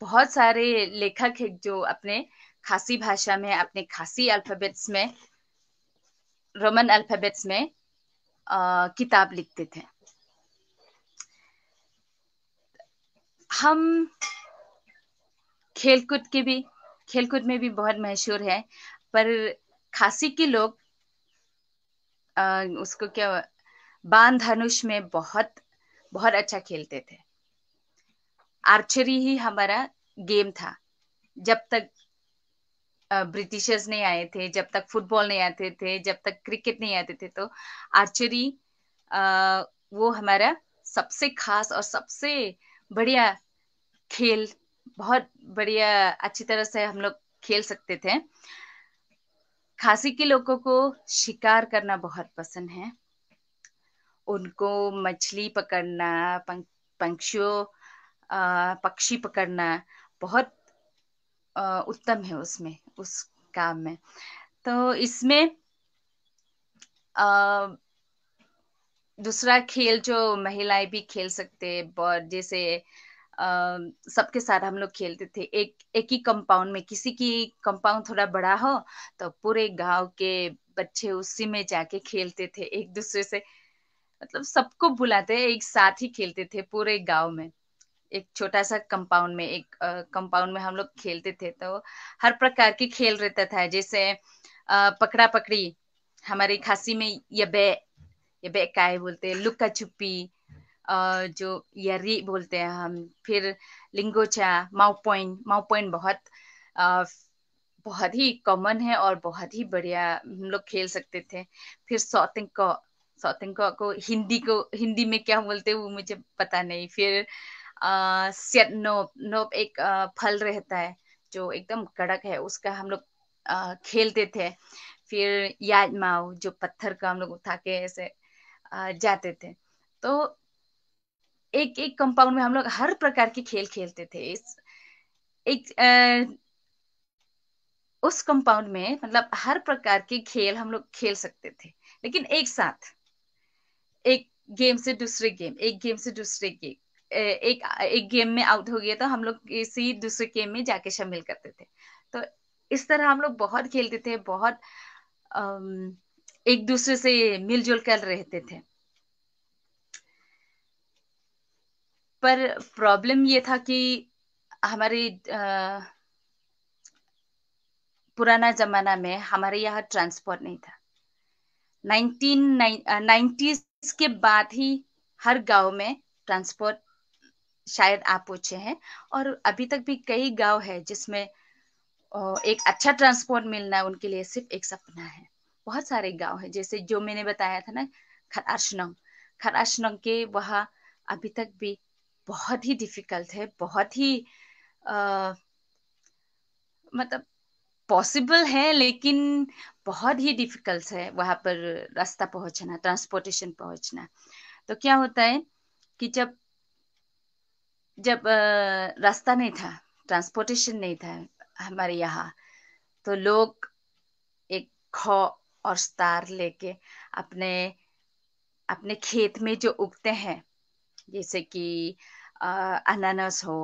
बहुत सारे लेखक है जो अपने खासी भाषा में अपने खासी अल्फाबेट्स में रोमन अल्फाबेट्स में आ, किताब लिखते थे हम खेलकूद के भी खेलकूद में भी बहुत मशहूर है पर खासी के लोग आ, उसको क्या बाण धनुष में बहुत बहुत अच्छा खेलते थे आर्चरी ही हमारा गेम था जब तक ब्रिटिशर्स नहीं आए थे जब तक फुटबॉल नहीं आते थे जब तक क्रिकेट नहीं आते थे तो आर्चरी वो हमारा सबसे खास और सबसे बढ़िया खेल बहुत बढ़िया अच्छी तरह से हम लोग खेल सकते थे खांसी के लोगों को शिकार करना बहुत पसंद है उनको मछली पकड़ना पंक्षियों पक्षी पकड़ना बहुत उत्तम है उसमें उस काम में तो इसमें दूसरा खेल जो महिलाएं भी खेल सकते हैं जैसे सबके साथ हम लोग खेलते थे एक एक ही कंपाउंड में किसी की कंपाउंड थोड़ा बड़ा हो तो पूरे गांव के बच्चे उसी में जाके खेलते थे एक दूसरे से मतलब सबको बुलाते एक साथ ही खेलते थे पूरे गांव में एक छोटा सा कंपाउंड में एक कंपाउंड में हम लोग खेलते थे तो हर प्रकार के खेल रहता था जैसे पकड़ा पकड़ी हमारी खासी में यबे यबे काय बोलते हैं लुक्का छुपी जो यरी बोलते हैं हम फिर लिंगोचा माउ पॉइंट माउ पॉइंट बहुत बहुत ही कॉमन है और बहुत ही बढ़िया हम लोग खेल सकते थे फिर सौतिंग को सौतिंग को हिंदी को हिंदी में क्या बोलते हैं वो मुझे पता नहीं फिर नोब नोब एक फल रहता है जो एकदम कड़क है उसका हम लोग खेलते थे फिर याद माओ जो पत्थर का हम लोग उठा के ऐसे जाते थे तो एक एक कंपाउंड में हम लोग हर प्रकार के खेल खेलते थे इस एक आ, उस कंपाउंड में मतलब हर प्रकार के खेल हम लोग खेल सकते थे लेकिन एक साथ एक गेम से दूसरे गेम एक गेम से दूसरे गेम एक एक गेम में आउट हो गया तो हम लोग इसी दूसरे गेम में जाके शामिल करते थे तो इस तरह हम लोग बहुत खेलते थे बहुत एक दूसरे से मिलजुल कर रहते थे पर प्रॉब्लम ये था कि हमारी पुराना जमाना में हमारे यहाँ ट्रांसपोर्ट नहीं था नाइनटीन नाइन्टीज के बाद ही हर गांव में ट्रांसपोर्ट शायद आप पूछे हैं और अभी तक भी कई गांव है जिसमें एक अच्छा ट्रांसपोर्ट मिलना उनके लिए सिर्फ एक सपना है बहुत सारे गांव है जैसे जो मैंने बताया था ना खराशनंग खराशनंग के वह अभी तक भी बहुत ही डिफिकल्ट है बहुत ही आ, मतलब पॉसिबल है लेकिन बहुत ही डिफिकल्ट है वहां पर रास्ता पहुंचना ट्रांसपोर्टेशन पहुंचना तो क्या होता है कि जब जब रास्ता नहीं था ट्रांसपोर्टेशन नहीं था हमारे यहाँ तो लोग एक खो और स्तार लेके अपने अपने खेत में जो उगते हैं जैसे कि अनानास हो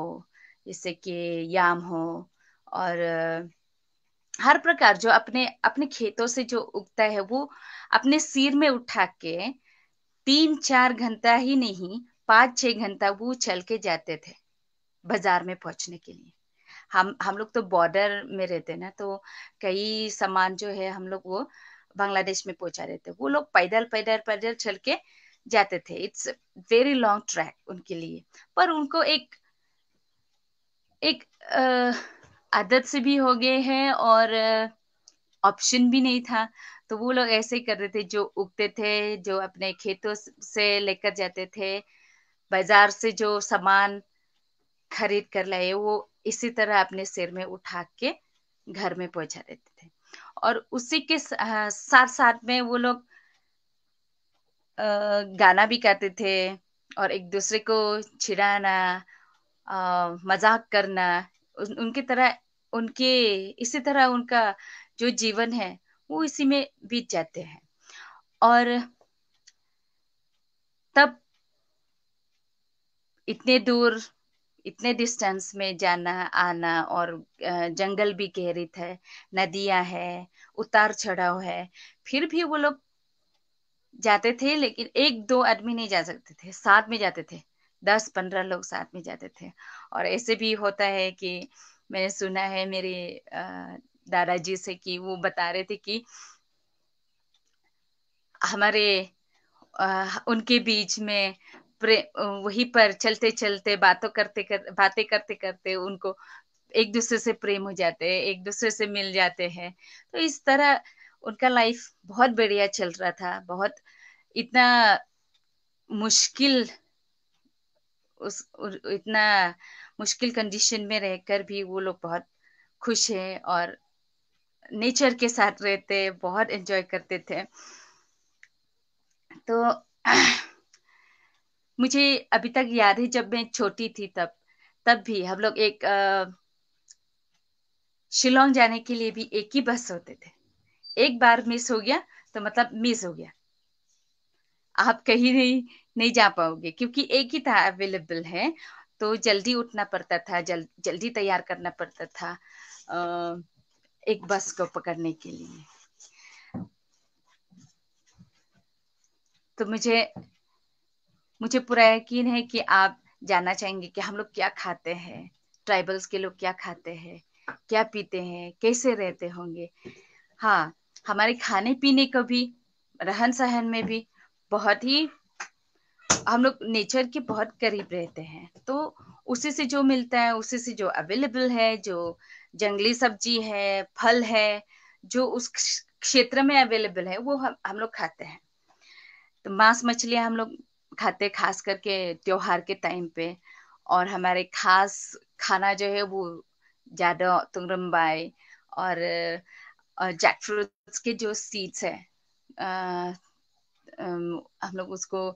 जैसे कि याम हो और हर प्रकार जो अपने अपने खेतों से जो उगता है वो अपने सिर में उठा के तीन चार घंटा ही नहीं पाँच छह घंटा वो चल के जाते थे बाजार में पहुंचने के लिए हम हम लोग तो बॉर्डर में रहते ना तो कई सामान जो है हम लोग वो बांग्लादेश में पहुंचा रहते वो लोग पैदल पैदल पैदल चल के जाते थे इट्स वेरी लॉन्ग ट्रैक उनके लिए पर उनको एक एक आदत से भी हो गए हैं और ऑप्शन भी नहीं था तो वो लोग ऐसे ही कर रहे थे जो उगते थे जो अपने खेतों से लेकर जाते थे बाजार से जो सामान खरीद कर लाए वो इसी तरह अपने सिर में उठा के घर में पहुंचा देते थे और उसी के साथ साथ में वो लोग गाना भी गाते थे और एक दूसरे को छिड़ाना मजाक करना उन, उनकी तरह उनके इसी तरह उनका जो जीवन है वो इसी में बीत जाते हैं और तब इतने दूर इतने डिस्टेंस में जाना आना और जंगल भी गहरित है नदियां है उतार चढ़ाव है फिर भी वो लोग जाते थे लेकिन एक दो आदमी नहीं जा सकते थे साथ में जाते थे दस पंद्रह लोग साथ में जाते थे और ऐसे भी होता है कि मैंने सुना है मेरे दादाजी से कि वो बता रहे थे कि हमारे उनके बीच में वहीं पर चलते चलते बातों करते कर, बातें करते करते उनको एक दूसरे से प्रेम हो जाते हैं एक दूसरे से मिल जाते हैं तो इस तरह उनका लाइफ बहुत बढ़िया चल रहा था बहुत इतना मुश्किल उस इतना मुश्किल कंडीशन में रहकर भी वो लोग बहुत खुश हैं और नेचर के साथ रहते बहुत एंजॉय करते थे तो मुझे अभी तक याद है जब मैं छोटी थी तब तब भी हम लोग एक शिलोंग जाने के लिए भी एक ही बस होते थे एक बार मिस हो गया तो मतलब मिस हो गया आप कहीं नहीं नहीं जा पाओगे क्योंकि एक ही था अवेलेबल है तो जल्दी उठना पड़ता था जल, जल्दी तैयार करना पड़ता था एक बस को पकड़ने के लिए तो मुझे मुझे पूरा यकीन है कि आप जानना चाहेंगे कि हम लोग क्या खाते हैं ट्राइबल्स के लोग क्या खाते हैं क्या पीते हैं कैसे रहते होंगे हाँ हमारे खाने पीने को भी रहन सहन में भी बहुत ही हम लोग नेचर के बहुत करीब रहते हैं तो उसी से जो मिलता है उसी से जो अवेलेबल है जो जंगली सब्जी है फल है जो उस क्षेत्र में अवेलेबल है वो हम हम लोग खाते हैं तो मांस मछलियां हम लोग खाते खास करके त्योहार के टाइम पे और हमारे खास खाना जो है वो ज़्यादा तुंगरम्बाई और जैक फ्रूट्स के जो सीड्स है हम लोग उसको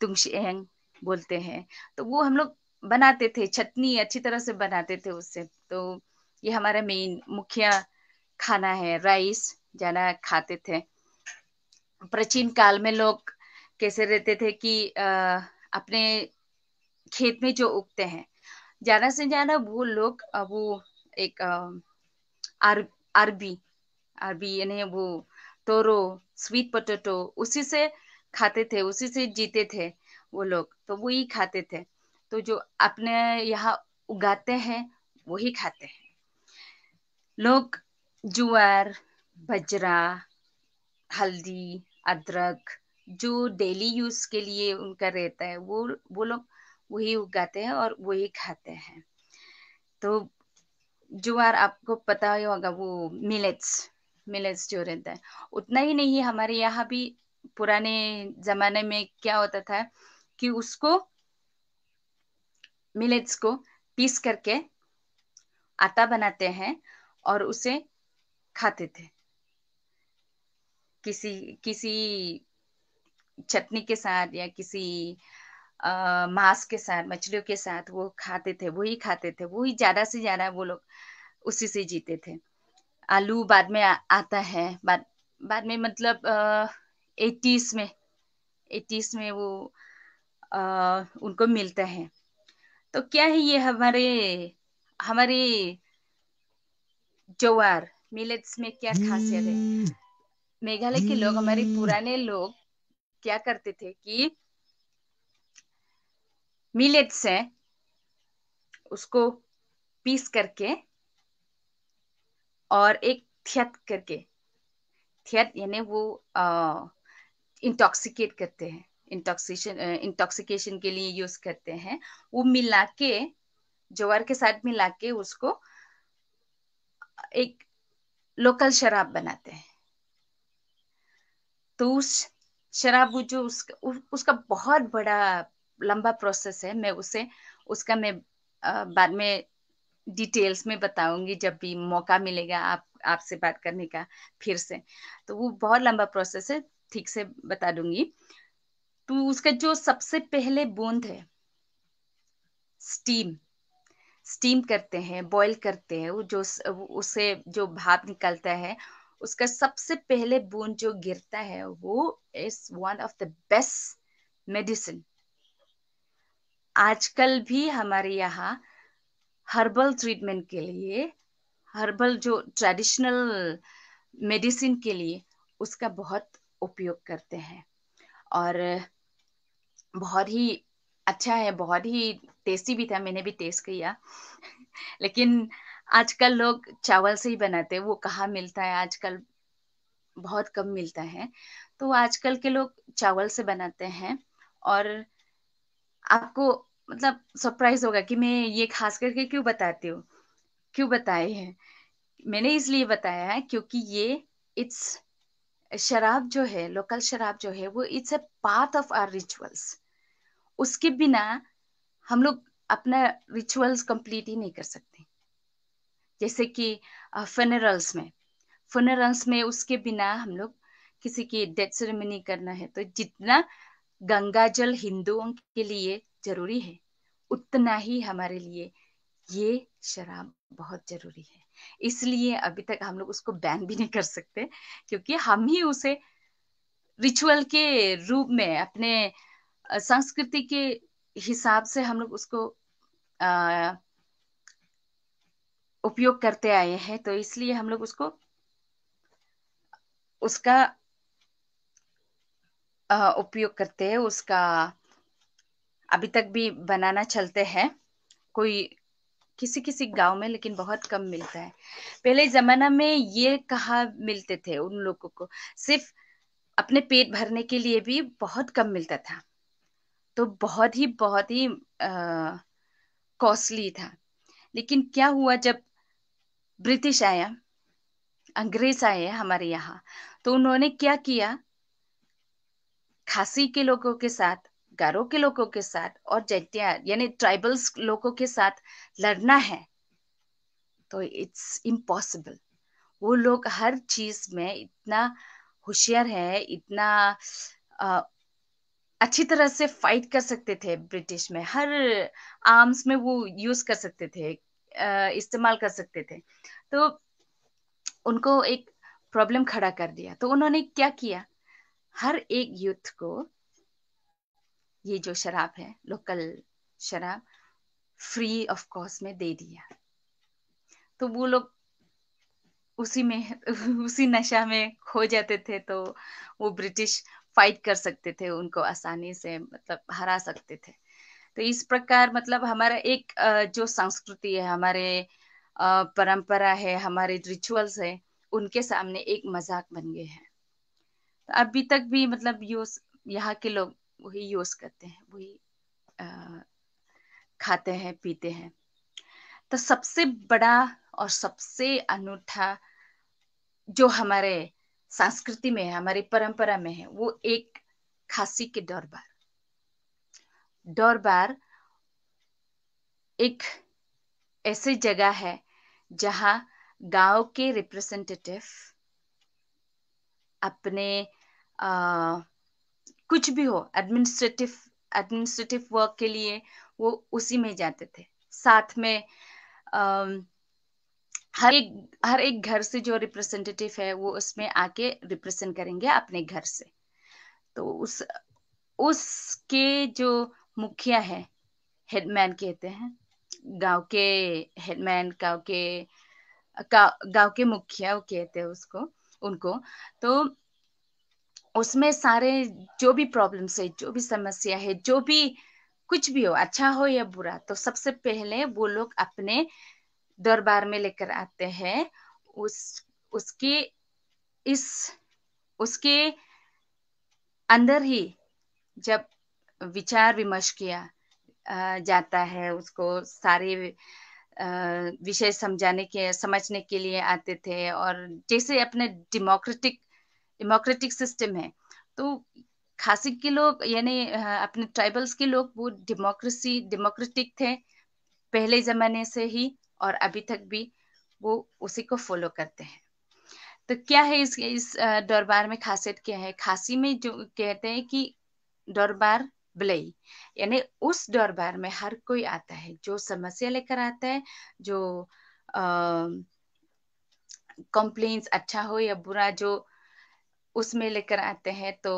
तुंगशियंग बोलते हैं तो वो हम लोग बनाते थे चटनी अच्छी तरह से बनाते थे उससे तो ये हमारा मेन मुख्य खाना है राइस जाना खाते थे प्राचीन काल में लोग कैसे रहते थे कि आ, अपने खेत में जो उगते हैं ज्यादा से ज्यादा वो लोग वो एक आर, अरबी यानी वो तोरो स्वीट पोटेटो उसी से खाते थे उसी से जीते थे वो लोग तो वो ही खाते थे तो जो अपने यहाँ उगाते हैं वही खाते हैं लोग जुआर बजरा हल्दी अदरक जो डेली यूज के लिए उनका रहता है वो वो लोग वही उगाते हैं और वही खाते हैं तो यार आपको पता ही होगा वो मिलेट्स मिलेट्स जो रहता है उतना ही नहीं हमारे यहाँ भी पुराने जमाने में क्या होता था कि उसको मिलेट्स को पीस करके आटा बनाते हैं और उसे खाते थे किसी किसी चटनी के साथ या किसी आ, मांस के साथ मछलियों के साथ वो खाते थे वही खाते थे वही ज़्यादा से ज़्यादा वो लोग उसी से जीते थे आलू बाद में आ, आता है बाद बाद में मतलब एटीस में एटीस में वो आ, उनको मिलता है तो क्या है ये हमारे हमारे जोवार मिलेट्स में क्या खासियत है हम्म। मेघालय के लोग हमारे हम्म। पुराने लोग क्या करते थे कि मिलेट्स है उसको पीस करके और एक थियत करके थियत यानी वो इंटॉक्सिकेट करते हैं इंटॉक्सिकेशन इंटॉक्सिकेशन के लिए यूज करते हैं वो मिला के ज्वार के साथ मिला के उसको एक लोकल शराब बनाते हैं तो उस शराब वो जो उसका उसका बहुत बड़ा लंबा प्रोसेस है मैं उसे उसका मैं बाद में डिटेल्स में बताऊंगी जब भी मौका मिलेगा आप आपसे बात करने का फिर से तो वो बहुत लंबा प्रोसेस है ठीक से बता दूंगी तो उसका जो सबसे पहले बूंद है स्टीम स्टीम करते हैं बॉईल करते हैं वो जो उसे जो भाप निकलता है उसका सबसे पहले बूंद जो गिरता है वो is one of the best medicine आजकल भी हमारे यहाँ हर्बल ट्रीटमेंट के लिए हर्बल जो ट्रेडिशनल मेडिसिन के लिए उसका बहुत उपयोग करते हैं और बहुत ही अच्छा है बहुत ही टेस्टी भी था मैंने भी टेस्ट किया लेकिन आजकल लोग चावल से ही बनाते हैं वो कहाँ मिलता है आजकल बहुत कम मिलता है तो आजकल के लोग चावल से बनाते हैं और आपको मतलब सरप्राइज होगा कि मैं ये खास करके क्यों बताती हूँ क्यों बताए हैं मैंने इसलिए बताया है क्योंकि ये इट्स शराब जो है लोकल शराब जो है वो it's a part of our rituals उसके बिना हम लोग अपना रिचुअल्स कंप्लीट ही नहीं कर सकते जैसे कि फनरल्स में फनरल्स में उसके बिना हम लोग किसी की डेथ सेरेमनी करना है तो जितना गंगा जल हिंदुओं के लिए जरूरी है उतना ही हमारे लिए ये शराब बहुत जरूरी है इसलिए अभी तक हम लोग उसको बैन भी नहीं कर सकते क्योंकि हम ही उसे रिचुअल के रूप में अपने संस्कृति के हिसाब से हम लोग उसको आ, उपयोग करते आए हैं तो इसलिए हम लोग उसको उसका उपयोग करते हैं उसका अभी तक भी बनाना चलते हैं कोई किसी किसी गांव में लेकिन बहुत कम मिलता है पहले जमाना में ये कहा मिलते थे उन लोगों को सिर्फ अपने पेट भरने के लिए भी बहुत कम मिलता था तो बहुत ही बहुत ही कॉस्टली था लेकिन क्या हुआ जब ब्रिटिश आया अंग्रेज आए हमारे यहाँ तो उन्होंने क्या किया खासी के लोगों के साथ गारो के लोगों के साथ और जैतिया यानी ट्राइबल्स लोगों के साथ लड़ना है तो इट्स इम्पॉसिबल वो लोग हर चीज में इतना होशियार है इतना आ, अच्छी तरह से फाइट कर सकते थे ब्रिटिश में हर आर्म्स में वो यूज कर सकते थे इस्तेमाल कर सकते थे तो उनको एक प्रॉब्लम खड़ा कर दिया तो उन्होंने क्या किया हर एक यूथ को ये जो शराब है लोकल शराब फ्री ऑफ कॉस्ट में दे दिया तो वो लोग उसी में उसी नशा में खो जाते थे तो वो ब्रिटिश फाइट कर सकते थे उनको आसानी से मतलब हरा सकते थे तो इस प्रकार मतलब हमारा एक जो संस्कृति है हमारे परंपरा है हमारे रिचुअल्स है उनके सामने एक मजाक बन गए हैं तो अभी तक भी मतलब यूज यहाँ के लोग वही यूज करते हैं वही खाते हैं पीते हैं तो सबसे बड़ा और सबसे अनूठा जो हमारे संस्कृति में है हमारी परंपरा में है वो एक खांसी के दरबार डोरबार एक ऐसी जगह है जहां गांव के रिप्रेजेंटेटिव अपने आ, कुछ भी हो एडमिनिस्ट्रेटिव एडमिनिस्ट्रेटिव वर्क के लिए वो उसी में जाते थे साथ में आ, हर एक हर एक घर से जो रिप्रेजेंटेटिव है वो उसमें आके रिप्रेजेंट करेंगे अपने घर से तो उस उसके जो मुखिया है हेडमैन कहते हैं गांव के हेडमैन गांव के गांव के मुखिया वो कहते हैं उसको उनको तो उसमें सारे जो भी प्रॉब्लम्स है जो भी समस्या है जो भी कुछ भी हो अच्छा हो या बुरा तो सबसे पहले वो लोग अपने दरबार में लेकर आते हैं उस उसके इस उसके अंदर ही जब विचार विमर्श किया जाता है उसको सारे विषय समझाने के समझने के लिए आते थे और जैसे अपने डेमोक्रेटिक डेमोक्रेटिक सिस्टम है तो खासी के लोग यानी अपने ट्राइबल्स के लोग वो डेमोक्रेसी डेमोक्रेटिक थे पहले ज़माने से ही और अभी तक भी वो उसी को फॉलो करते हैं तो क्या है इस इस दरबार में खासियत क्या है खासी में जो कहते हैं कि दरबार बलई यानी उस दरबार में हर कोई आता है जो समस्या लेकर आता है जो कंप्लेन अच्छा हो या बुरा जो उसमें लेकर आते हैं तो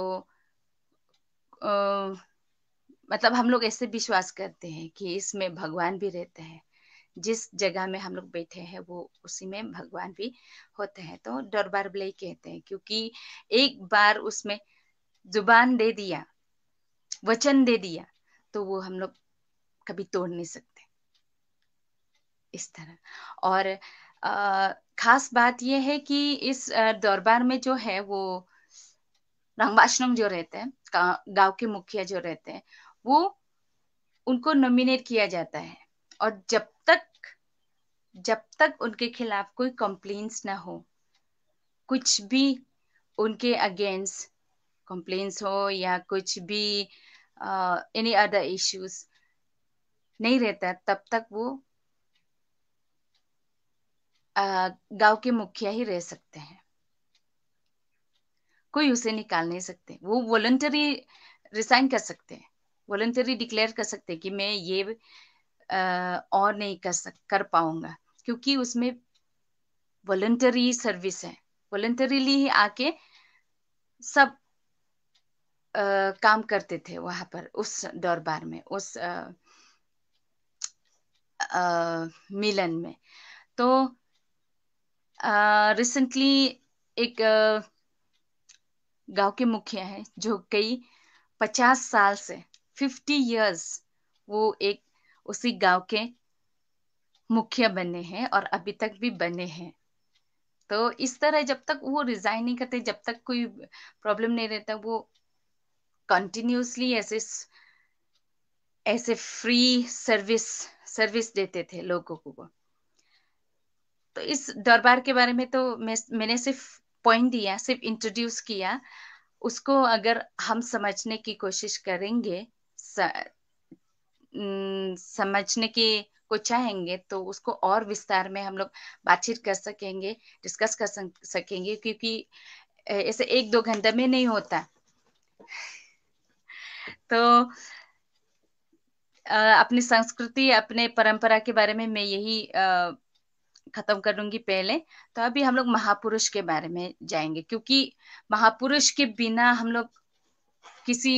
आ, मतलब हम लोग ऐसे विश्वास करते हैं कि इसमें भगवान भी रहते हैं जिस जगह में हम लोग बैठे हैं वो उसी में भगवान भी होते हैं तो दरबार बलई कहते हैं क्योंकि एक बार उसमें जुबान दे दिया वचन दे दिया तो वो हम लोग कभी तोड़ नहीं सकते इस तरह और आ, खास बात यह है कि इस दरबार में जो है वो रंगबाशनम जो रहते हैं गांव के मुखिया जो रहते हैं वो उनको नॉमिनेट किया जाता है और जब तक जब तक उनके खिलाफ कोई कंप्लेन ना हो कुछ भी उनके अगेंस्ट कंप्लेंट्स हो या कुछ भी एनी अदर इश्यूज नहीं रहता है, तब तक वो uh, गांव के मुखिया ही रह सकते हैं कोई उसे निकाल नहीं सकते वो वॉलंटरी रिसाइन कर सकते हैं वॉलंटरी डिक्लेयर कर सकते हैं कि मैं ये uh, और नहीं कर सक कर पाऊंगा क्योंकि उसमें वॉलंटरी सर्विस है वॉलंटरीली ही आके सब आ, काम करते थे वहां पर उस दरबार में उस आ, आ, मिलन में तो रिसेंटली एक गांव के मुखिया हैं जो कई पचास साल से फिफ्टी इयर्स वो एक उसी गांव के मुखिया बने हैं और अभी तक भी बने हैं तो इस तरह जब तक वो रिजाइन नहीं करते जब तक कोई प्रॉब्लम नहीं रहता वो कंटिन्यूसली ऐसे ऐसे फ्री सर्विस सर्विस देते थे लोगों को तो इस दरबार के बारे में तो मैं मैंने सिर्फ पॉइंट दिया सिर्फ इंट्रोड्यूस किया उसको अगर हम समझने की कोशिश करेंगे स, न, समझने की को चाहेंगे तो उसको और विस्तार में हम लोग बातचीत कर सकेंगे डिस्कस कर सकेंगे क्योंकि ऐसे एक दो घंटे में नहीं होता तो अपनी संस्कृति अपने परंपरा के बारे में मैं यही खत्म कर लूंगी पहले तो अभी हम लोग महापुरुष के बारे में जाएंगे क्योंकि महापुरुष के बिना हम लोग किसी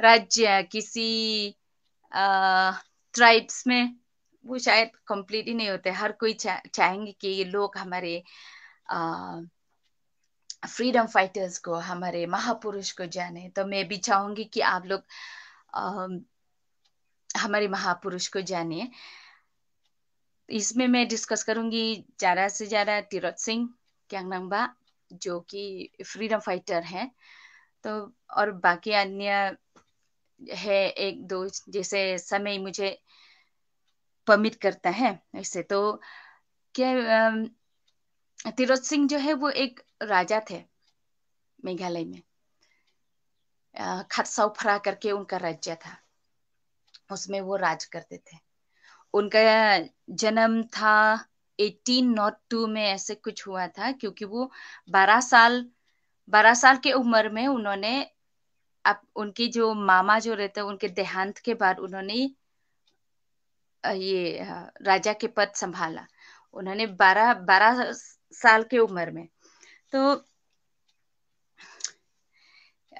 राज्य किसी ट्राइब्स में वो शायद कंप्लीट ही नहीं होते हर कोई चा, चाहेंगे कि ये लोग हमारे अः फ्रीडम फाइटर्स को हमारे महापुरुष को जाने तो मैं भी चाहूंगी कि आप लोग हमारे महापुरुष को जाने इसमें मैं डिस्कस करूंगी ज़्यादा से ज़्यादा तीरथ सिंह क्यांगनांगबा जो कि फ्रीडम फाइटर हैं तो और बाकी अन्य है एक दो जैसे समय मुझे परमिट करता है ऐसे तो क्या तीरथ सिंह जो है वो एक राजा थे मेघालय में खटसाउफरा करके उनका राज्य था उसमें वो राज करते थे उनका जन्म था 1802 में ऐसे कुछ हुआ था क्योंकि वो 12 साल 12 साल के उम्र में उन्होंने अब उनकी जो मामा जो रहते उनके देहांत के बाद उन्होंने ये राजा के पद संभाला उन्होंने 12 12 साल के उम्र में तो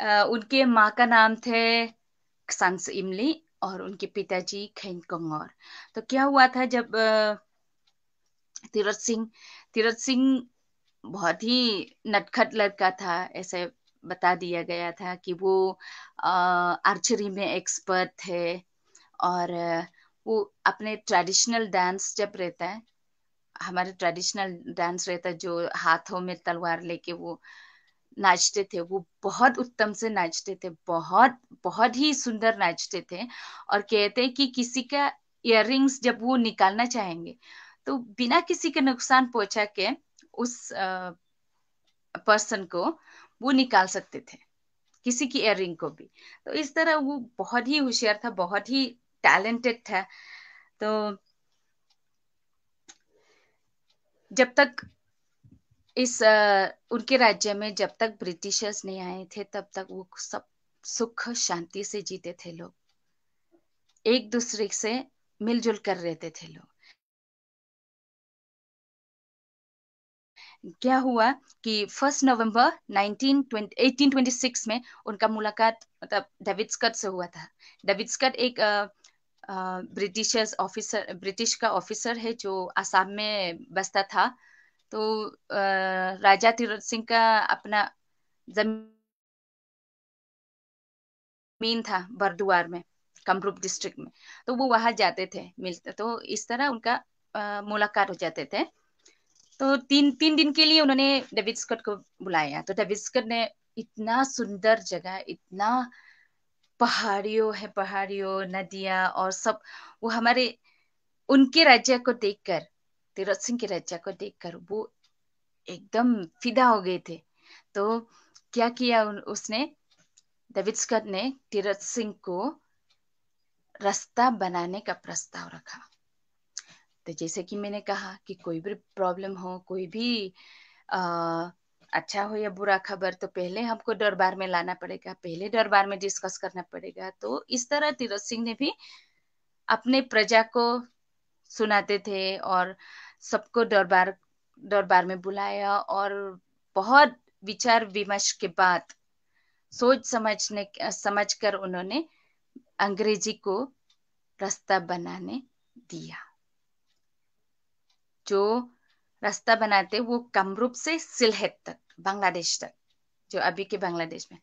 आ, उनके माँ का नाम थे संस इमली और उनके पिताजी खेन कंगोर तो क्या हुआ था जब तीरथ सिंह तीरथ सिंह बहुत ही नटखट लड़का था ऐसे बता दिया गया था कि वो आर्चरी में एक्सपर्ट थे और वो अपने ट्रेडिशनल डांस जब रहता है हमारे ट्रेडिशनल डांस रहता जो हाथों में तलवार लेके वो नाचते थे वो बहुत उत्तम से नाचते थे बहुत बहुत ही सुंदर नाचते थे और कहते कि किसी का इयर जब वो निकालना चाहेंगे तो बिना किसी के नुकसान पहुंचा के उस पर्सन को वो निकाल सकते थे किसी की इयर को भी तो इस तरह वो बहुत ही होशियार था बहुत ही टैलेंटेड था तो जब तक इस उनके राज्य में जब तक ब्रिटिशर्स नहीं आए थे तब तक वो सब सुख शांति से जीते थे लोग एक दूसरे से मिलजुल कर रहते थे लोग क्या हुआ कि फर्स्ट नवंबर 1826 में उनका मुलाकात मतलब डेविड स्कट से हुआ था डेविड स्कट एक आ, ब्रिटिश ऑफिसर ब्रिटिश का ऑफिसर है जो आसाम में बसता था तो राजा तीरथ सिंह का अपना जमीन था बरदुआर में कमरूप डिस्ट्रिक्ट में तो वो वहां जाते थे मिलते तो इस तरह उनका मुलाकात हो जाते थे तो तीन तीन दिन के लिए उन्होंने डेविड स्कट को बुलाया तो डेविड स्कट ने इतना सुंदर जगह इतना पहाड़ियों है पहाड़ियों नदियाँ और सब वो हमारे उनके राज्य को देखकर तीरथ सिंह के राज्य को देखकर वो एकदम फिदा हो गए थे तो क्या किया उन, उसने दबित ने तीरथ सिंह को रास्ता बनाने का प्रस्ताव रखा तो जैसे कि मैंने कहा कि कोई भी प्रॉब्लम हो कोई भी आ, अच्छा हो या बुरा खबर तो पहले हमको दरबार में लाना पड़ेगा पहले दरबार में डिस्कस करना पड़ेगा तो इस तरह तीरथ सिंह ने भी अपने प्रजा को सुनाते थे और सबको दरबार दरबार में बुलाया और बहुत विचार विमर्श के बाद सोच समझने समझ कर उन्होंने अंग्रेजी को रास्ता बनाने दिया जो रास्ता बनाते वो कमरूप से सिलहेत तक बांग्लादेश तक जो अभी के बांग्लादेश में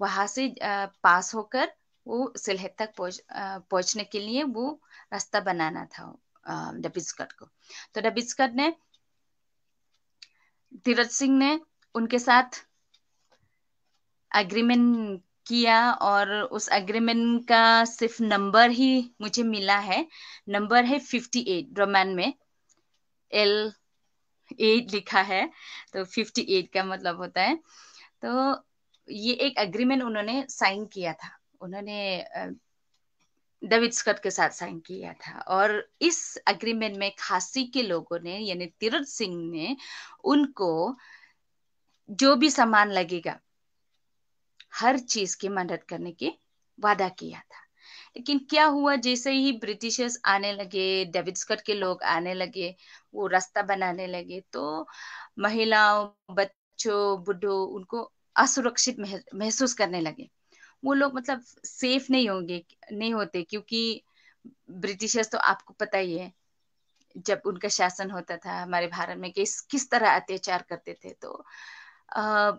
वहां से पास होकर वो सिलहेत तक पहुंच पहुंचने के लिए वो रास्ता बनाना था डबिस्कट को तो डबिस्कट ने तीरथ सिंह ने उनके साथ एग्रीमेंट किया और उस एग्रीमेंट का सिर्फ नंबर ही मुझे मिला है नंबर है 58 रोमन में एल एट लिखा है तो फिफ्टी एट का मतलब होता है तो ये एक अग्रीमेंट उन्होंने साइन किया था उन्होंने डेविड स्कट के साथ साइन किया था और इस अग्रीमेंट में खासी के लोगों ने यानी तीरथ सिंह ने उनको जो भी सामान लगेगा हर चीज की मदद करने की वादा किया था लेकिन क्या हुआ जैसे ही ब्रिटिशर्स आने लगे डेविड स्कट के लोग आने लगे वो रास्ता बनाने लगे तो महिलाओं बच्चों बुढ़ो उनको असुरक्षित महसूस करने लगे वो लोग मतलब सेफ नहीं होंगे नहीं होते क्योंकि ब्रिटिशर्स तो आपको पता ही है जब उनका शासन होता था हमारे भारत में किस किस तरह अत्याचार करते थे तो अः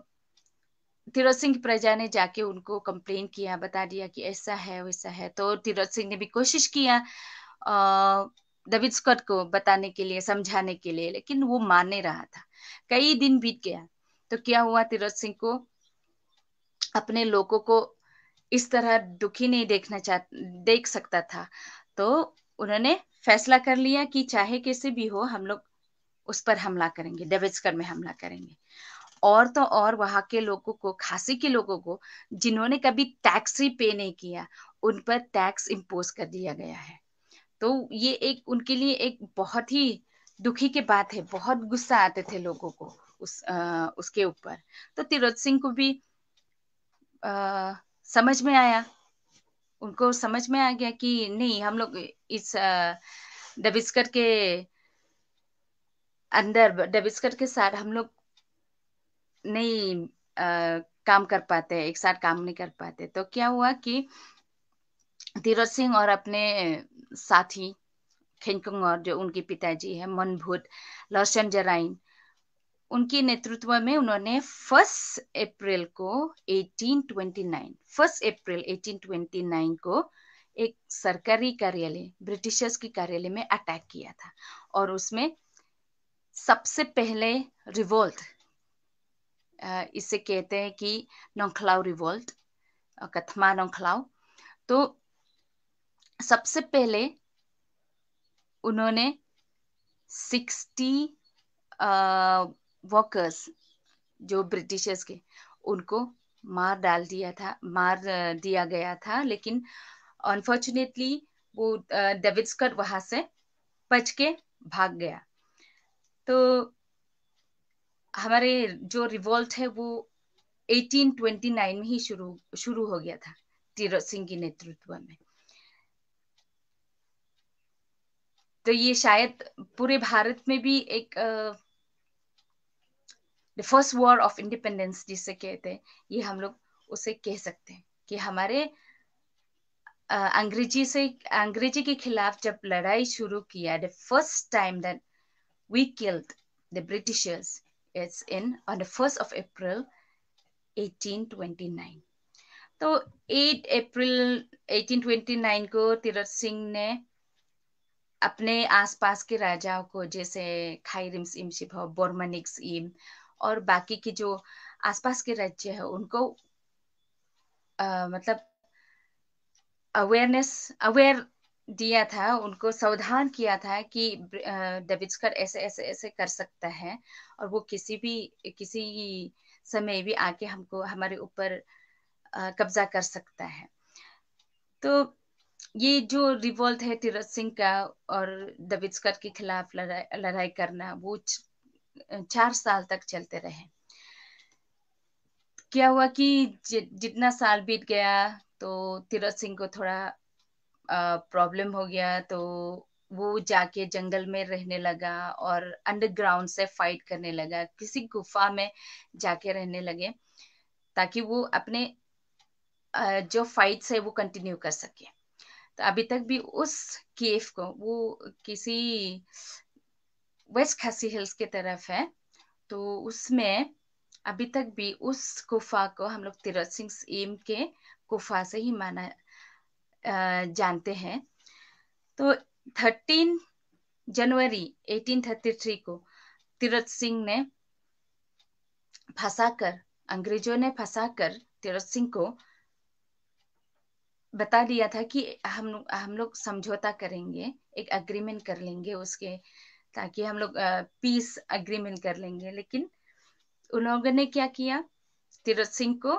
तीरथ सिंह प्रजा ने जाके उनको कंप्लेन किया बता दिया कि ऐसा है वैसा है तो तीरथ सिंह ने भी कोशिश किया दबिद स्कॉट को बताने के लिए समझाने के लिए लेकिन वो मान नहीं रहा था कई दिन बीत गया तो क्या हुआ तीरथ सिंह को अपने लोगों को इस तरह दुखी नहीं देखना चाह देख सकता था तो उन्होंने फैसला कर लिया कि चाहे कैसे भी हो हम लोग उस पर हमला करेंगे डेविस्कर में हमला करेंगे और तो और वहां के लोगों को खासी के लोगों को जिन्होंने कभी टैक्स ही पे नहीं किया उन पर टैक्स इम्पोज कर दिया गया है तो ये एक उनके लिए एक बहुत ही दुखी की बात है बहुत गुस्सा आते थे लोगों को उस आ, उसके ऊपर तो तिरोज सिंह को भी आ, समझ में आया उनको समझ में आ गया कि नहीं हम लोग इस डबिस्कर के अंदर डबिस्कर के साथ हम लोग नहीं आ, काम कर पाते एक साथ काम नहीं कर पाते तो क्या हुआ कि धीरज सिंह और अपने साथी खेनकुंग और जो उनके पिताजी है मनभूत लौसन जराइन उनके नेतृत्व में उन्होंने फर्स्ट अप्रैल को 1829 फर्स्ट अप्रैल 1829 को एक सरकारी कार्यालय ब्रिटिशर्स की कार्यालय में अटैक किया था और उसमें सबसे पहले रिवोल्ट इसे कहते हैं कि नौखलाव रिवोल्ट कथमा नौखलाव तो सबसे पहले उन्होंने सिक्सटी वर्कर्स जो ब्रिटिशर्स के उनको मार डाल दिया था मार दिया गया था लेकिन अनफॉर्चुनेटली वो डेविड स्कट वहां से बच के भाग गया तो हमारे जो रिवोल्ट है वो 1829 में ही शुरू शुरू हो गया था तीरथ सिंह के नेतृत्व में तो ये शायद पूरे भारत में भी एक फर्स्ट वॉर ऑफ इंडिपेंडेंस जिसे कहते हैं ये हम लोग उसे कह सकते हैं कि हमारे uh, अंग्रेजी से अंग्रेजी के खिलाफ जब लड़ाई शुरू किया the first time that we killed the Britishers It's in on the 1st of April, 1829. तो 8 अप्रैल 1829 को तीरथ सिंह ने अपने आसपास के राजाओं को जैसे खाइरिम्स इम शिव बोर्मनिक्स इम और बाकी के जो आसपास के राज्य है उनको आ, मतलब अवेयरनेस अवेयर दिया था उनको सावधान किया था कि डेविडस्कर ऐसे ऐसे ऐसे कर सकता है और वो किसी भी किसी समय भी आके हमको हमारे ऊपर कब्जा कर सकता है तो ये जो रिवोल्ट है तीरथ सिंह का और दबिस्कर के खिलाफ लड़ाई लड़ाई करना वो चार साल तक चलते रहे क्या हुआ कि जितना साल बीत गया तो तीरथ सिंह को थोड़ा प्रॉब्लम हो गया तो वो जाके जंगल में रहने लगा और अंडरग्राउंड से फाइट करने लगा किसी गुफा में जाके रहने लगे ताकि वो अपने जो फाइट है वो कंटिन्यू कर सके तो अभी तक भी उस केव को वो किसी वेस्ट खासी हिल्स की तरफ है तो उसमें अभी तक भी उस गुफा को हम लोग तीरथ सिंह एम के गुफा से ही माना जानते हैं तो 13 जनवरी 1833 को तीरथ सिंह ने फंसाकर अंग्रेजों ने फंसाकर तीरथ सिंह को बता दिया था कि हम हम लोग समझौता करेंगे एक अग्रीमेंट कर लेंगे उसके ताकि हम लोग पीस अग्रीमेंट कर लेंगे लेकिन उन लोगों ने क्या किया तीरथ सिंह को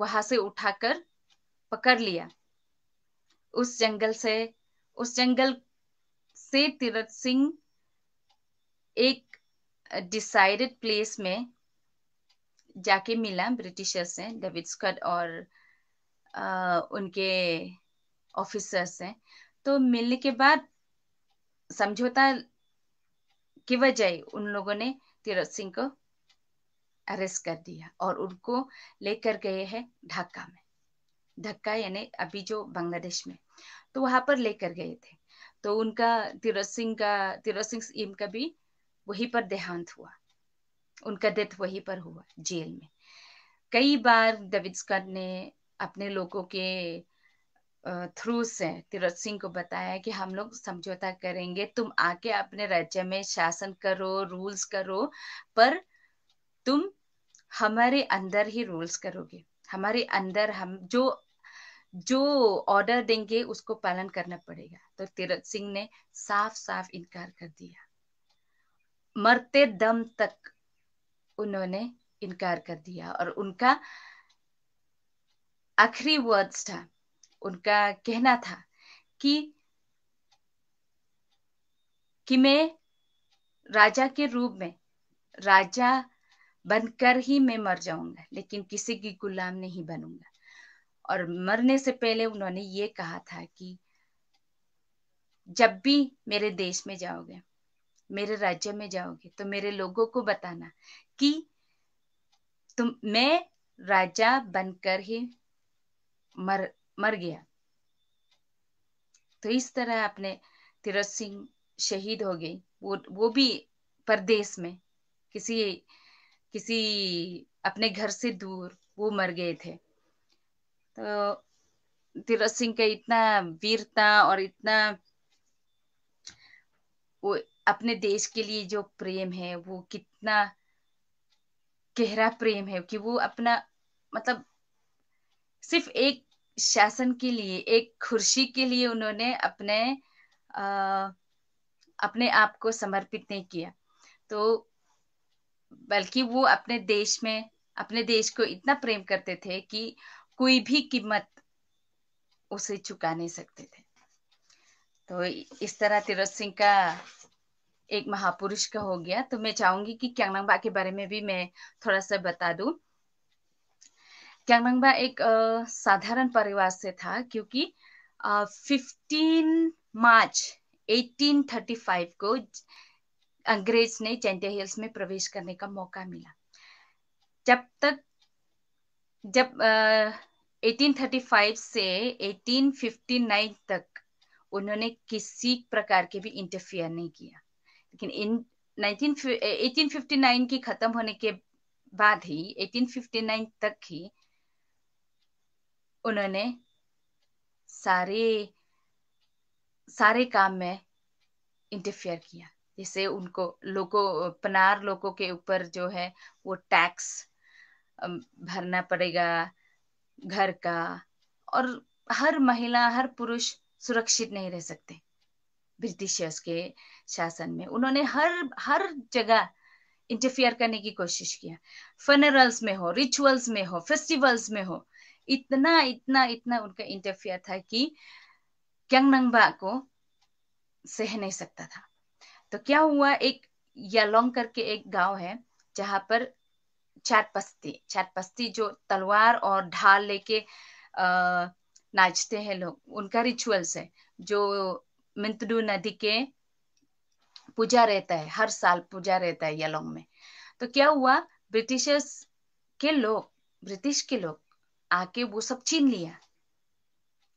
वहां से उठाकर पकड़ लिया उस जंगल से उस जंगल से तीरथ सिंह एक डिसाइडेड प्लेस में जाके मिला ब्रिटिशर्स से डेविड स्कट और आ, उनके ऑफिसर्स से तो मिलने के बाद समझौता की वजह उन लोगों ने तीरथ सिंह को अरेस्ट कर दिया और उनको लेकर गए हैं ढाका में धक्का यानी अभी जो बांग्लादेश में तो वहां पर लेकर गए थे तो उनका तीरथ सिंह का तीरथ सिंह इम का भी वहीं पर देहांत हुआ उनका डेथ वहीं पर हुआ जेल में कई बार दविद स्कॉट ने अपने लोगों के थ्रू से तीरथ सिंह को बताया कि हम लोग समझौता करेंगे तुम आके अपने राज्य में शासन करो रूल्स करो पर तुम हमारे अंदर ही रूल्स करोगे हमारे अंदर हम जो जो ऑर्डर देंगे उसको पालन करना पड़ेगा तो तीरथ सिंह ने साफ साफ इनकार कर दिया मरते दम तक उन्होंने इनकार कर दिया और उनका आखिरी वर्ड्स था उनका कहना था कि कि मैं राजा के रूप में राजा बनकर ही मैं मर जाऊंगा लेकिन किसी की गुलाम नहीं बनूंगा और मरने से पहले उन्होंने ये कहा था कि जब भी मेरे देश में जाओगे मेरे राज्य में जाओगे तो मेरे लोगों को बताना कि तुम मैं राजा बनकर ही मर मर गया तो इस तरह अपने तीरथ सिंह शहीद हो गई वो वो भी परदेश में किसी किसी अपने घर से दूर वो मर गए थे तो तीरथ सिंह के इतना वीरता और इतना वो अपने देश के लिए जो प्रेम है वो कितना गहरा प्रेम है कि वो अपना मतलब सिर्फ एक शासन के लिए एक खुर्शी के लिए उन्होंने अपने आ, अपने आप को समर्पित नहीं किया तो बल्कि वो अपने देश में अपने देश को इतना प्रेम करते थे कि कोई भी कीमत उसे चुका नहीं सकते थे तो इस तरह तीरथ सिंह का एक महापुरुष का हो गया तो मैं चाहूंगी कि क्यांगनंगबा के बारे में भी मैं थोड़ा सा बता दू क्यांगनंगबा एक साधारण परिवार से था क्योंकि फिफ्टीन मार्च 1835 को अंग्रेज ने चैंटिया हिल्स में प्रवेश करने का मौका मिला जब तक जब 1835 से 1859 तक उन्होंने किसी प्रकार के भी इंटरफियर नहीं किया लेकिन इन 19, 1859 की खत्म होने के बाद ही 1859 तक ही उन्होंने सारे सारे काम में इंटरफियर किया जैसे उनको लोगों पनार लोगों के ऊपर जो है वो टैक्स भरना पड़ेगा घर का और हर महिला हर पुरुष सुरक्षित नहीं रह सकते ब्रिटिशर्स के शासन में उन्होंने हर हर जगह इंटरफियर करने की कोशिश किया फनरल्स में हो रिचुअल्स में हो फेस्टिवल्स में हो इतना इतना इतना उनका इंटरफियर था कि क्यांगनंगबा को सह नहीं सकता था तो क्या हुआ एक यालोंग करके एक गांव है जहां पर चारपस्ती चारपस्ती जो तलवार और ढाल लेके अः नाचते हैं लोग उनका रिचुअल्स है जो मिंतडू नदी के पूजा रहता है हर साल पूजा रहता है यलोंग में तो क्या हुआ ब्रिटिशर्स के लोग ब्रिटिश के लोग आके वो सब छीन लिया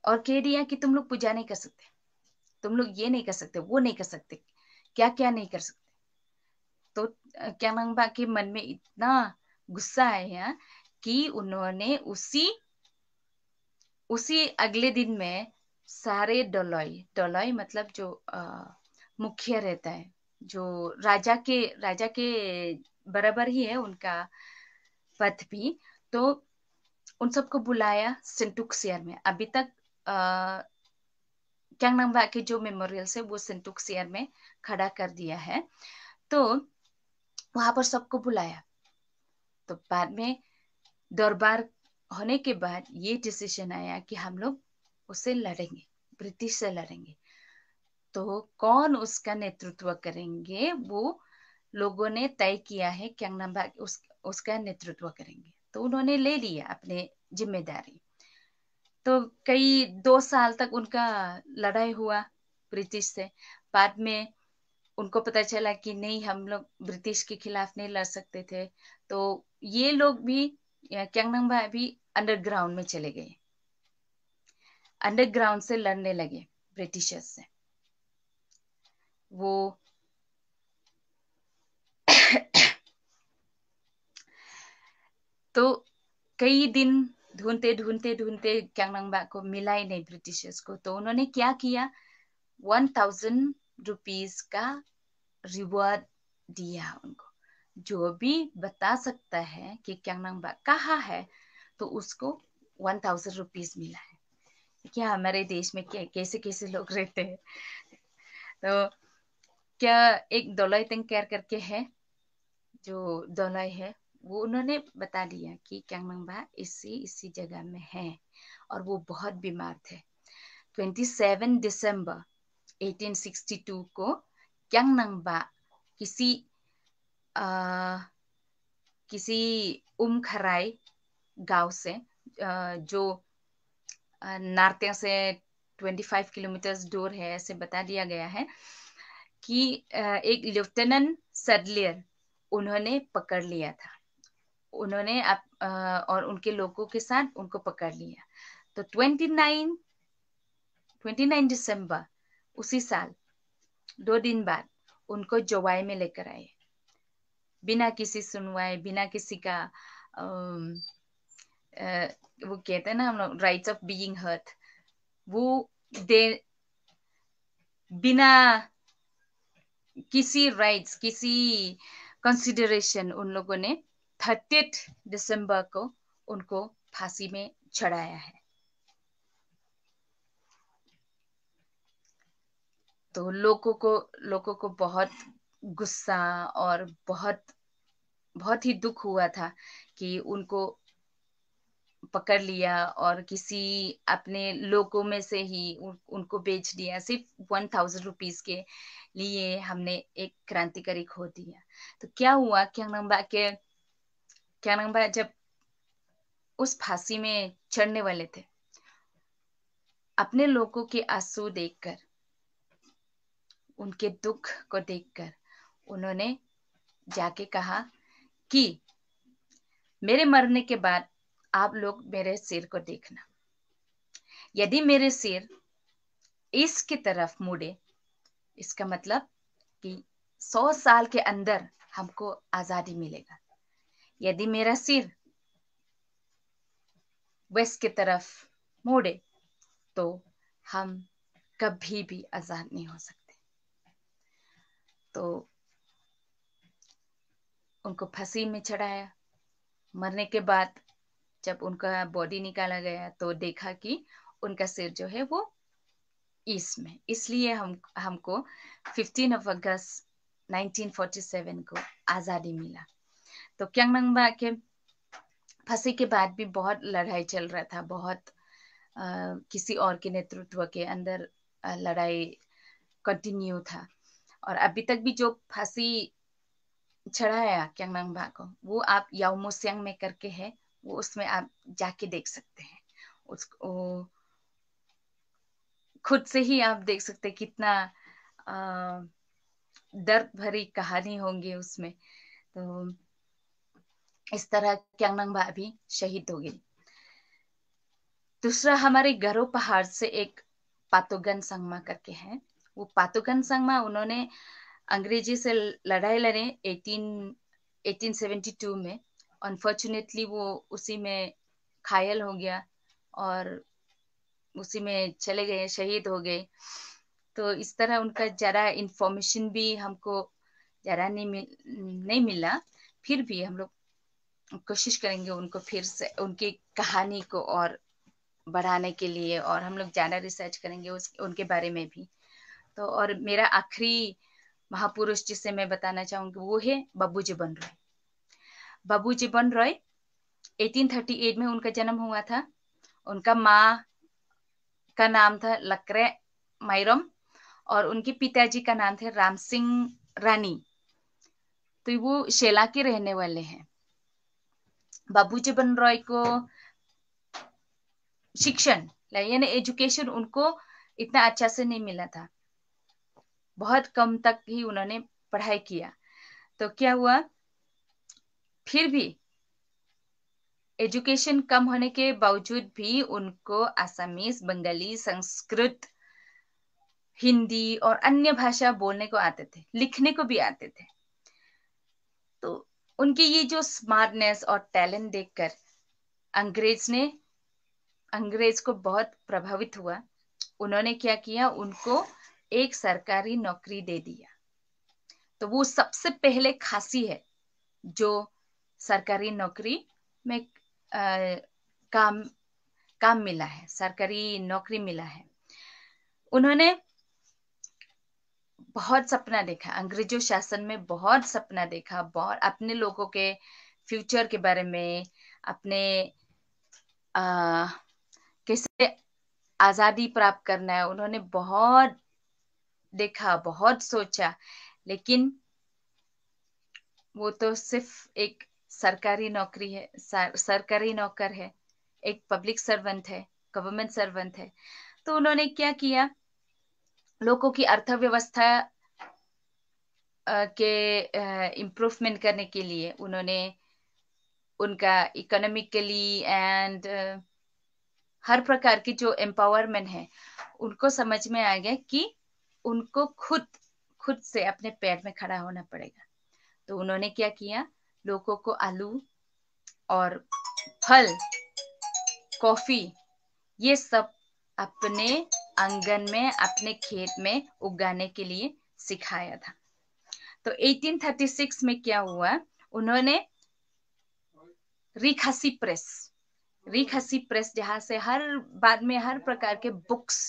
और कह दिया कि तुम लोग पूजा नहीं कर सकते तुम लोग ये नहीं कर सकते वो नहीं कर सकते क्या क्या नहीं कर सकते तो क्या मंगबा के मन में इतना गुस्सा आया कि उन्होंने उसी उसी अगले दिन में सारे डोलॉय डोलॉय मतलब जो मुखिया रहता है जो राजा के राजा के बराबर ही है उनका पथ भी तो उन सबको बुलाया सेंटुक शेयर में अभी तक कैंगनंगबा के जो मेमोरियल से वो सेंटुक शेयर में खड़ा कर दिया है तो वहां पर सबको बुलाया तो बाद में दरबार होने के बाद ये डिसीजन आया कि हम लोग उसे लड़ेंगे ब्रिटिश से लड़ेंगे तो कौन उसका नेतृत्व करेंगे वो लोगों ने तय किया है क्या उस, उसका नेतृत्व करेंगे तो उन्होंने ले लिया अपने जिम्मेदारी तो कई दो साल तक उनका लड़ाई हुआ ब्रिटिश से बाद में उनको पता चला कि नहीं हम लोग ब्रिटिश के खिलाफ नहीं लड़ सकते थे तो ये लोग भी क्यांगनंग भाई भी अंडरग्राउंड में चले गए अंडरग्राउंड से लड़ने लगे ब्रिटिशर्स से वो तो कई दिन ढूंढते ढूंढते ढूंढते क्यांगनंगबा को मिला ही नहीं ब्रिटिशर्स को तो उन्होंने क्या किया वन थाउजेंड रुपीज का रिवॉर्ड दिया उनको जो भी बता सकता है कि क्या नाम कहा है तो उसको वन थाउजेंड रुपीज मिला है क्या हमारे देश में क्या कैसे कैसे लोग रहते हैं तो क्या एक दौलाई तंग कैर करके है जो दौलाई है वो उन्होंने बता दिया कि क्यांगमंगबा इसी इसी जगह में है और वो बहुत बीमार थे 27 दिसंबर 1862 को क्यांगनंगबा किसी किसी उमखराई गांव से जो नारतिया से 25 किलोमीटर दूर है ऐसे बता दिया गया है कि एक लेफ्टिनेंट सडलियर उन्होंने पकड़ लिया था उन्होंने आप, और उनके लोगों के साथ उनको पकड़ लिया तो 29 29 दिसंबर उसी साल दो दिन बाद उनको जवाई में लेकर आए बिना किसी सुनवाए बिना किसी का वो कहते हैं ना हम लोग राइट ऑफ बीइंग हर्ट वो दे बिना किसी राइट्स किसी कंसिडरेशन उन लोगों ने थर्टी दिसंबर को उनको फांसी में चढ़ाया है तो लोगों को लोगों को बहुत गुस्सा और बहुत बहुत ही दुख हुआ था कि उनको पकड़ लिया और किसी अपने लोगों में से ही उन, उनको बेच दिया सिर्फ वन थाउजेंड रुपीज के लिए हमने एक क्रांतिकारी खो दिया तो क्या हुआ क्यांगनंबा के क्या जब उस फांसी में चढ़ने वाले थे अपने लोगों के आंसू देखकर उनके दुख को देखकर उन्होंने जाके कहा कि मेरे मरने के बाद आप लोग मेरे सिर को देखना यदि मेरे सिर इसकी तरफ मुड़े इसका मतलब कि सौ साल के अंदर हमको आजादी मिलेगा यदि मेरा सिर वेस्ट की तरफ मोड़े तो हम कभी भी आजाद नहीं हो सकते तो उनको फांसी में चढ़ाया मरने के बाद जब उनका बॉडी निकाला गया तो देखा कि उनका सिर जो है वो ईस्ट में इसलिए हम हमको 15 अगस्त 1947 को आज़ादी मिला तो क्यांगनंगबा के फांसी के बाद भी बहुत लड़ाई चल रहा था बहुत आ, किसी और के नेतृत्व के अंदर आ, लड़ाई कंटिन्यू था और अभी तक भी जो फांसी चढ़ाया क्यांगनांग बा को वो आप याओमोस्यांग में करके है वो उसमें आप जाके देख सकते हैं उसको खुद से ही आप देख सकते कितना दर्द भरी कहानी होंगी उसमें तो इस तरह क्यांगनांग बा भी शहीद हो गई दूसरा हमारे गरो पहाड़ से एक पातोगन संगमा करके है वो पातोगन संगमा उन्होंने अंग्रेजी से लड़ाई लड़े 18 1872 में अनफॉर्चुनेटली वो उसी में घायल हो गया और उसी में चले गए शहीद हो गए तो इस तरह उनका ज़रा इंफॉर्मेशन भी हमको ज़रा नहीं मिल नहीं मिला फिर भी हम लोग कोशिश करेंगे उनको फिर से उनकी कहानी को और बढ़ाने के लिए और हम लोग ज़्यादा रिसर्च करेंगे उस उनके बारे में भी तो और मेरा आखिरी महापुरुष जिसे मैं बताना चाहूंगी वो है बाबू जीवन रॉय बाबू जीवन रॉय 1838 में उनका जन्म हुआ था उनका माँ का नाम था लकरे मायरम और उनके पिताजी का नाम थे राम सिंह रानी तो वो शेला के रहने वाले हैं बाबू जीवन रॉय को शिक्षण यानी एजुकेशन उनको इतना अच्छा से नहीं मिला था बहुत कम तक ही उन्होंने पढ़ाई किया तो क्या हुआ फिर भी एजुकेशन कम होने के बावजूद भी उनको आसामीज बंगाली संस्कृत हिंदी और अन्य भाषा बोलने को आते थे लिखने को भी आते थे तो उनकी ये जो स्मार्टनेस और टैलेंट देखकर अंग्रेज ने अंग्रेज को बहुत प्रभावित हुआ उन्होंने क्या किया उनको एक सरकारी नौकरी दे दिया तो वो सबसे पहले खासी है जो सरकारी नौकरी में आ, काम काम मिला है सरकारी नौकरी मिला है उन्होंने बहुत सपना देखा अंग्रेजों शासन में बहुत सपना देखा बहुत अपने लोगों के फ्यूचर के बारे में अपने आ, कैसे आज़ादी प्राप्त करना है उन्होंने बहुत देखा बहुत सोचा लेकिन वो तो सिर्फ एक सरकारी नौकरी है सर, सरकारी नौकर है एक पब्लिक सर्वेंट है गवर्नमेंट सर्वेंट है तो उन्होंने क्या किया लोगों की अर्थव्यवस्था के इम्प्रूवमेंट करने के लिए उन्होंने उनका इकोनॉमिकली एंड हर प्रकार की जो एम्पावरमेंट है उनको समझ में आ गया कि उनको खुद खुद से अपने पैर में खड़ा होना पड़ेगा तो उन्होंने क्या किया लोगों को आलू और फल कॉफी ये सब अपने आंगन में अपने खेत में उगाने के लिए सिखाया था तो 1836 में क्या हुआ उन्होंने रिखसी प्रेस रिखसी प्रेस जहां से हर बाद में हर प्रकार के बुक्स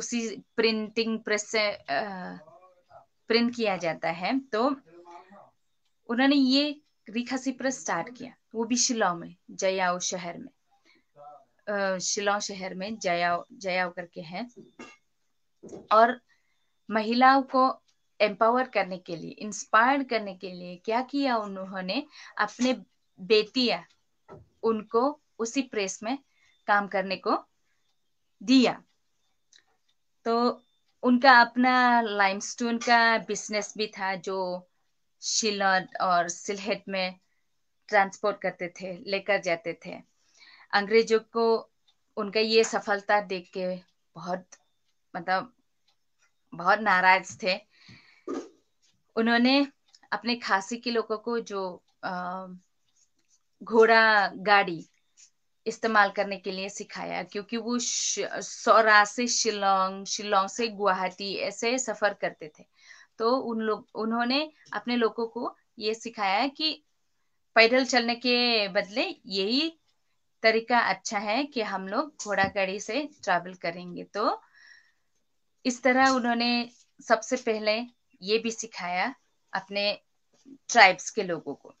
उसी प्रिंटिंग प्रेस से प्रिंट किया जाता है तो उन्होंने ये रिखासी प्रेस स्टार्ट किया वो भी शिलोंग में जयाओ शहर में शिलोंग शहर में जयाओ जयाओ करके है और महिलाओं को एम्पावर करने के लिए इंस्पायर करने के लिए क्या किया उन्होंने अपने बेटिया उनको उसी प्रेस में काम करने को दिया तो उनका अपना लाइमस्टोन का बिजनेस भी था जो शिलॉट और सिलहेट में ट्रांसपोर्ट करते थे लेकर जाते थे अंग्रेजों को उनका ये सफलता देख के बहुत मतलब बहुत नाराज थे उन्होंने अपने खासी के लोगों को जो घोड़ा गाड़ी इस्तेमाल करने के लिए सिखाया क्योंकि वो सौरा से शिलोंग शिलोंग से गुवाहाटी ऐसे सफर करते थे तो उन लोग उन्होंने अपने लोगों को ये सिखाया कि पैदल चलने के बदले यही तरीका अच्छा है कि हम लोग घोड़ा गाड़ी से ट्रैवल करेंगे तो इस तरह उन्होंने सबसे पहले ये भी सिखाया अपने ट्राइब्स के लोगों को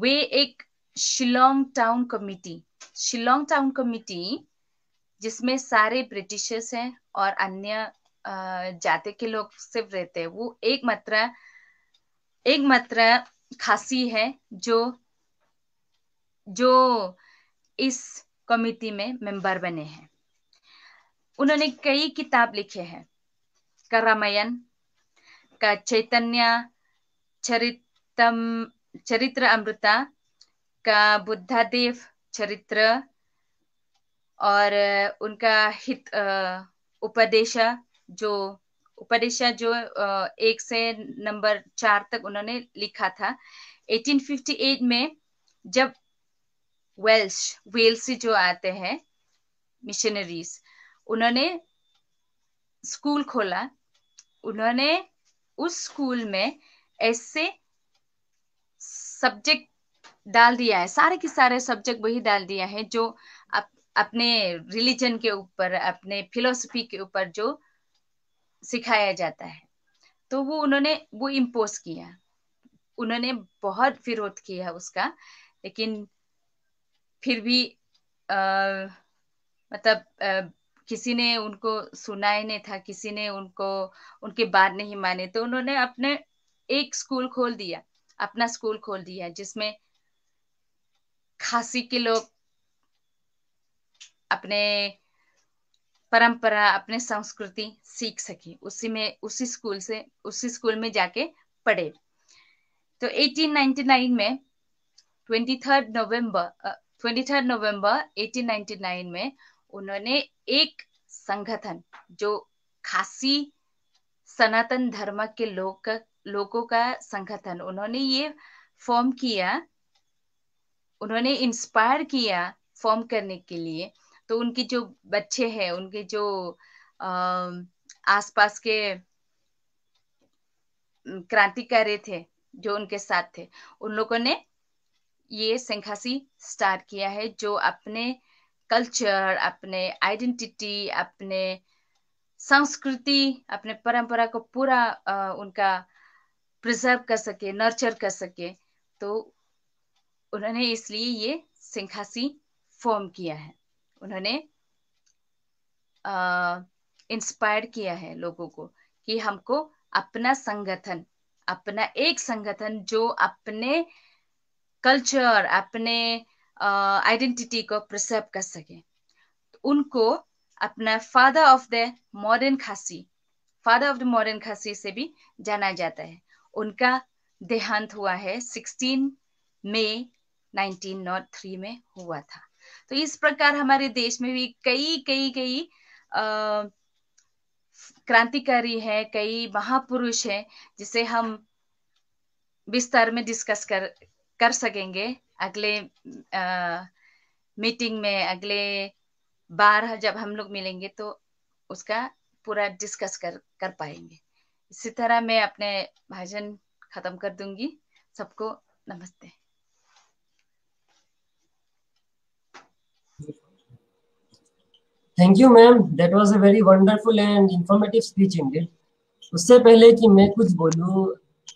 वे एक Shillong town committee Shillong town committee जिसमें सारे ब्रिटिशर्स हैं और अन्य जाति के लोग सिर्फ रहते हैं वो एक मात्रा एक मात्रा खासी है जो जो इस कमिटी में मेंबर बने हैं उन्होंने कई किताब लिखे हैं का रामायण का चैतन्य चरितम चरित्र अमृता का बुद्धादेव चरित्र और उनका हित उपदेशा जो उपदेशा जो एक से नंबर चार तक उन्होंने लिखा था 1858 में जब वेल्श वेल्स जो आते हैं मिशनरीज उन्होंने स्कूल खोला उन्होंने उस स्कूल में ऐसे सब्जेक्ट डाल दिया है सारे के सारे सब्जेक्ट वही डाल दिया है जो अप, अपने रिलीजन के ऊपर अपने फिलोसफी के ऊपर जो सिखाया जाता है तो वो उन्होंने वो इम्पोज किया उन्होंने बहुत विरोध किया उसका लेकिन फिर भी आ, मतलब आ, किसी ने उनको सुना ही नहीं था किसी ने उनको उनके बात नहीं माने तो उन्होंने अपने एक स्कूल खोल दिया अपना स्कूल खोल दिया जिसमें खासी के लोग अपने परंपरा अपने संस्कृति सीख सके उसी में उसी स्कूल से उसी स्कूल में जाके पढ़े तो 1899 में 23 नवंबर 23 नवंबर 1899 में उन्होंने एक संगठन जो खासी सनातन धर्म के लोग लोगों का संगठन उन्होंने ये फॉर्म किया उन्होंने इंस्पायर किया फॉर्म करने के लिए तो उनकी जो बच्चे हैं उनके जो आसपास के क्रांतिकारी थे जो उनके साथ थे उन लोगों ने ये संखासी स्टार्ट किया है जो अपने कल्चर अपने आइडेंटिटी अपने संस्कृति अपने परंपरा को पूरा उनका प्रिजर्व कर सके नर्चर कर सके तो उन्होंने इसलिए ये सिंघासी फॉर्म किया है उन्होंने इंस्पायर किया है लोगों को कि हमको अपना संगठन अपना एक संगठन जो अपने कल्चर अपने आइडेंटिटी को प्रिसर्व कर सके तो उनको अपना father of the modern Khasi father of the modern Khasi से भी जाना जाता है उनका देहांत हुआ है 16 मई 1903 में हुआ था तो इस प्रकार हमारे देश में भी कई कई कई अः क्रांतिकारी है कई महापुरुष है जिसे हम विस्तार में डिस्कस कर कर सकेंगे अगले आ, मीटिंग में अगले बार जब हम लोग मिलेंगे तो उसका पूरा डिस्कस कर कर पाएंगे इसी तरह मैं अपने भाषण खत्म कर दूंगी सबको नमस्ते thank you ma'am that was a very wonderful and informative speech indeed उससे पहले कि मैं कुछ बोलूं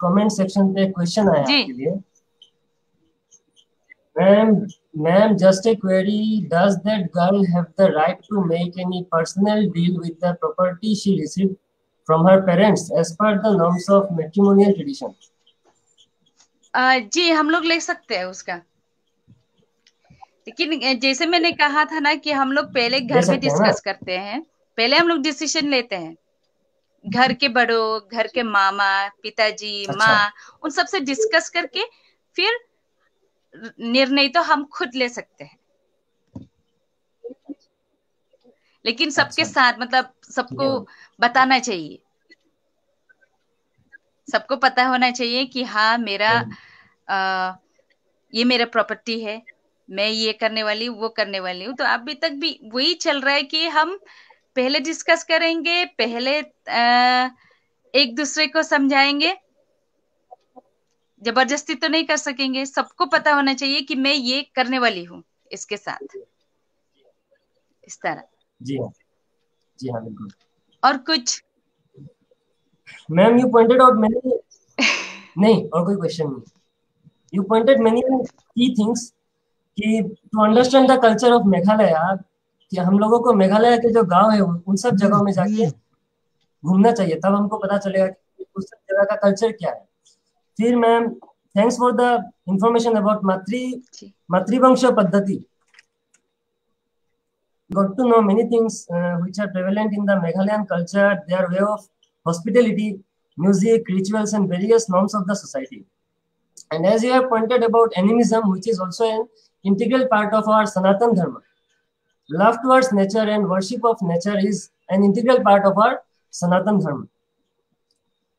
कमेंट सेक्शन पे क्वेश्चन आया आपके लिए ma'am ma'am just a query does that girl have the right to make any personal deal with the property she receive from her parents as per the norms of matrimonial tradition जी हम लोग ले सकते हैं उसका लेकिन जैसे मैंने कहा था ना कि हम लोग पहले घर में डिस्कस करते हैं पहले हम लोग डिसीजन लेते हैं घर के बड़ों घर के मामा पिताजी अच्छा। माँ उन सब से डिस्कस करके फिर निर्णय तो हम खुद ले सकते हैं लेकिन सबके अच्छा। साथ मतलब सबको बताना चाहिए सबको पता होना चाहिए कि हाँ मेरा आ, ये मेरा प्रॉपर्टी है मैं ये करने वाली हूँ वो करने वाली हूँ तो अभी तक भी वही चल रहा है कि हम पहले डिस्कस करेंगे पहले आ, एक दूसरे को समझाएंगे जबरदस्ती तो नहीं कर सकेंगे सबको पता होना चाहिए कि मैं ये करने वाली हूँ इसके साथ इस तरह जी हाँ जी हाँ बिल्कुल और कुछ मैम यू पॉइंटेड आउट मैंने नहीं और कोई क्वेश्चन नहीं you pointed many key things कि to understand the culture of Meghalaya कि हम लोगों को मेघालय के जो गांव है उन सब जगहों में जाके हम्म। घूमना चाहिए तब हमको पता चलेगा कि उस सब जगह का कल्चर क्या है फिर ma'am thanks for the information about मातृ मातृवंश पद्धति got to know many things which are prevalent in the Meghalayan culture their way of hospitality music rituals and various norms of the society and as you have pointed about animism which is also an integral part of our Sanatan Dharma. Love towards nature and worship of nature is an integral part of our Sanatan Dharma.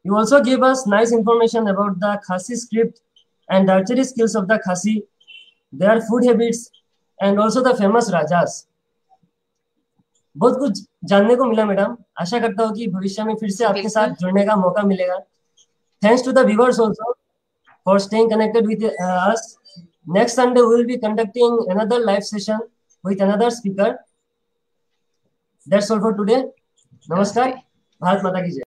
You also gave us nice information about the Khasi script and archery skills of the Khasi, their food habits, and also the famous Rajas. बहुत कुछ जानने को मिला madam आशा करता हूँ कि भविष्य में फिर से आपके साथ जुड़ने का मौका मिलेगा thanks to the viewers also for staying connected with us Next Sunday, we will be conducting another live session with another speaker. That's all for today. Namaskar. Bharat Mata ki jai.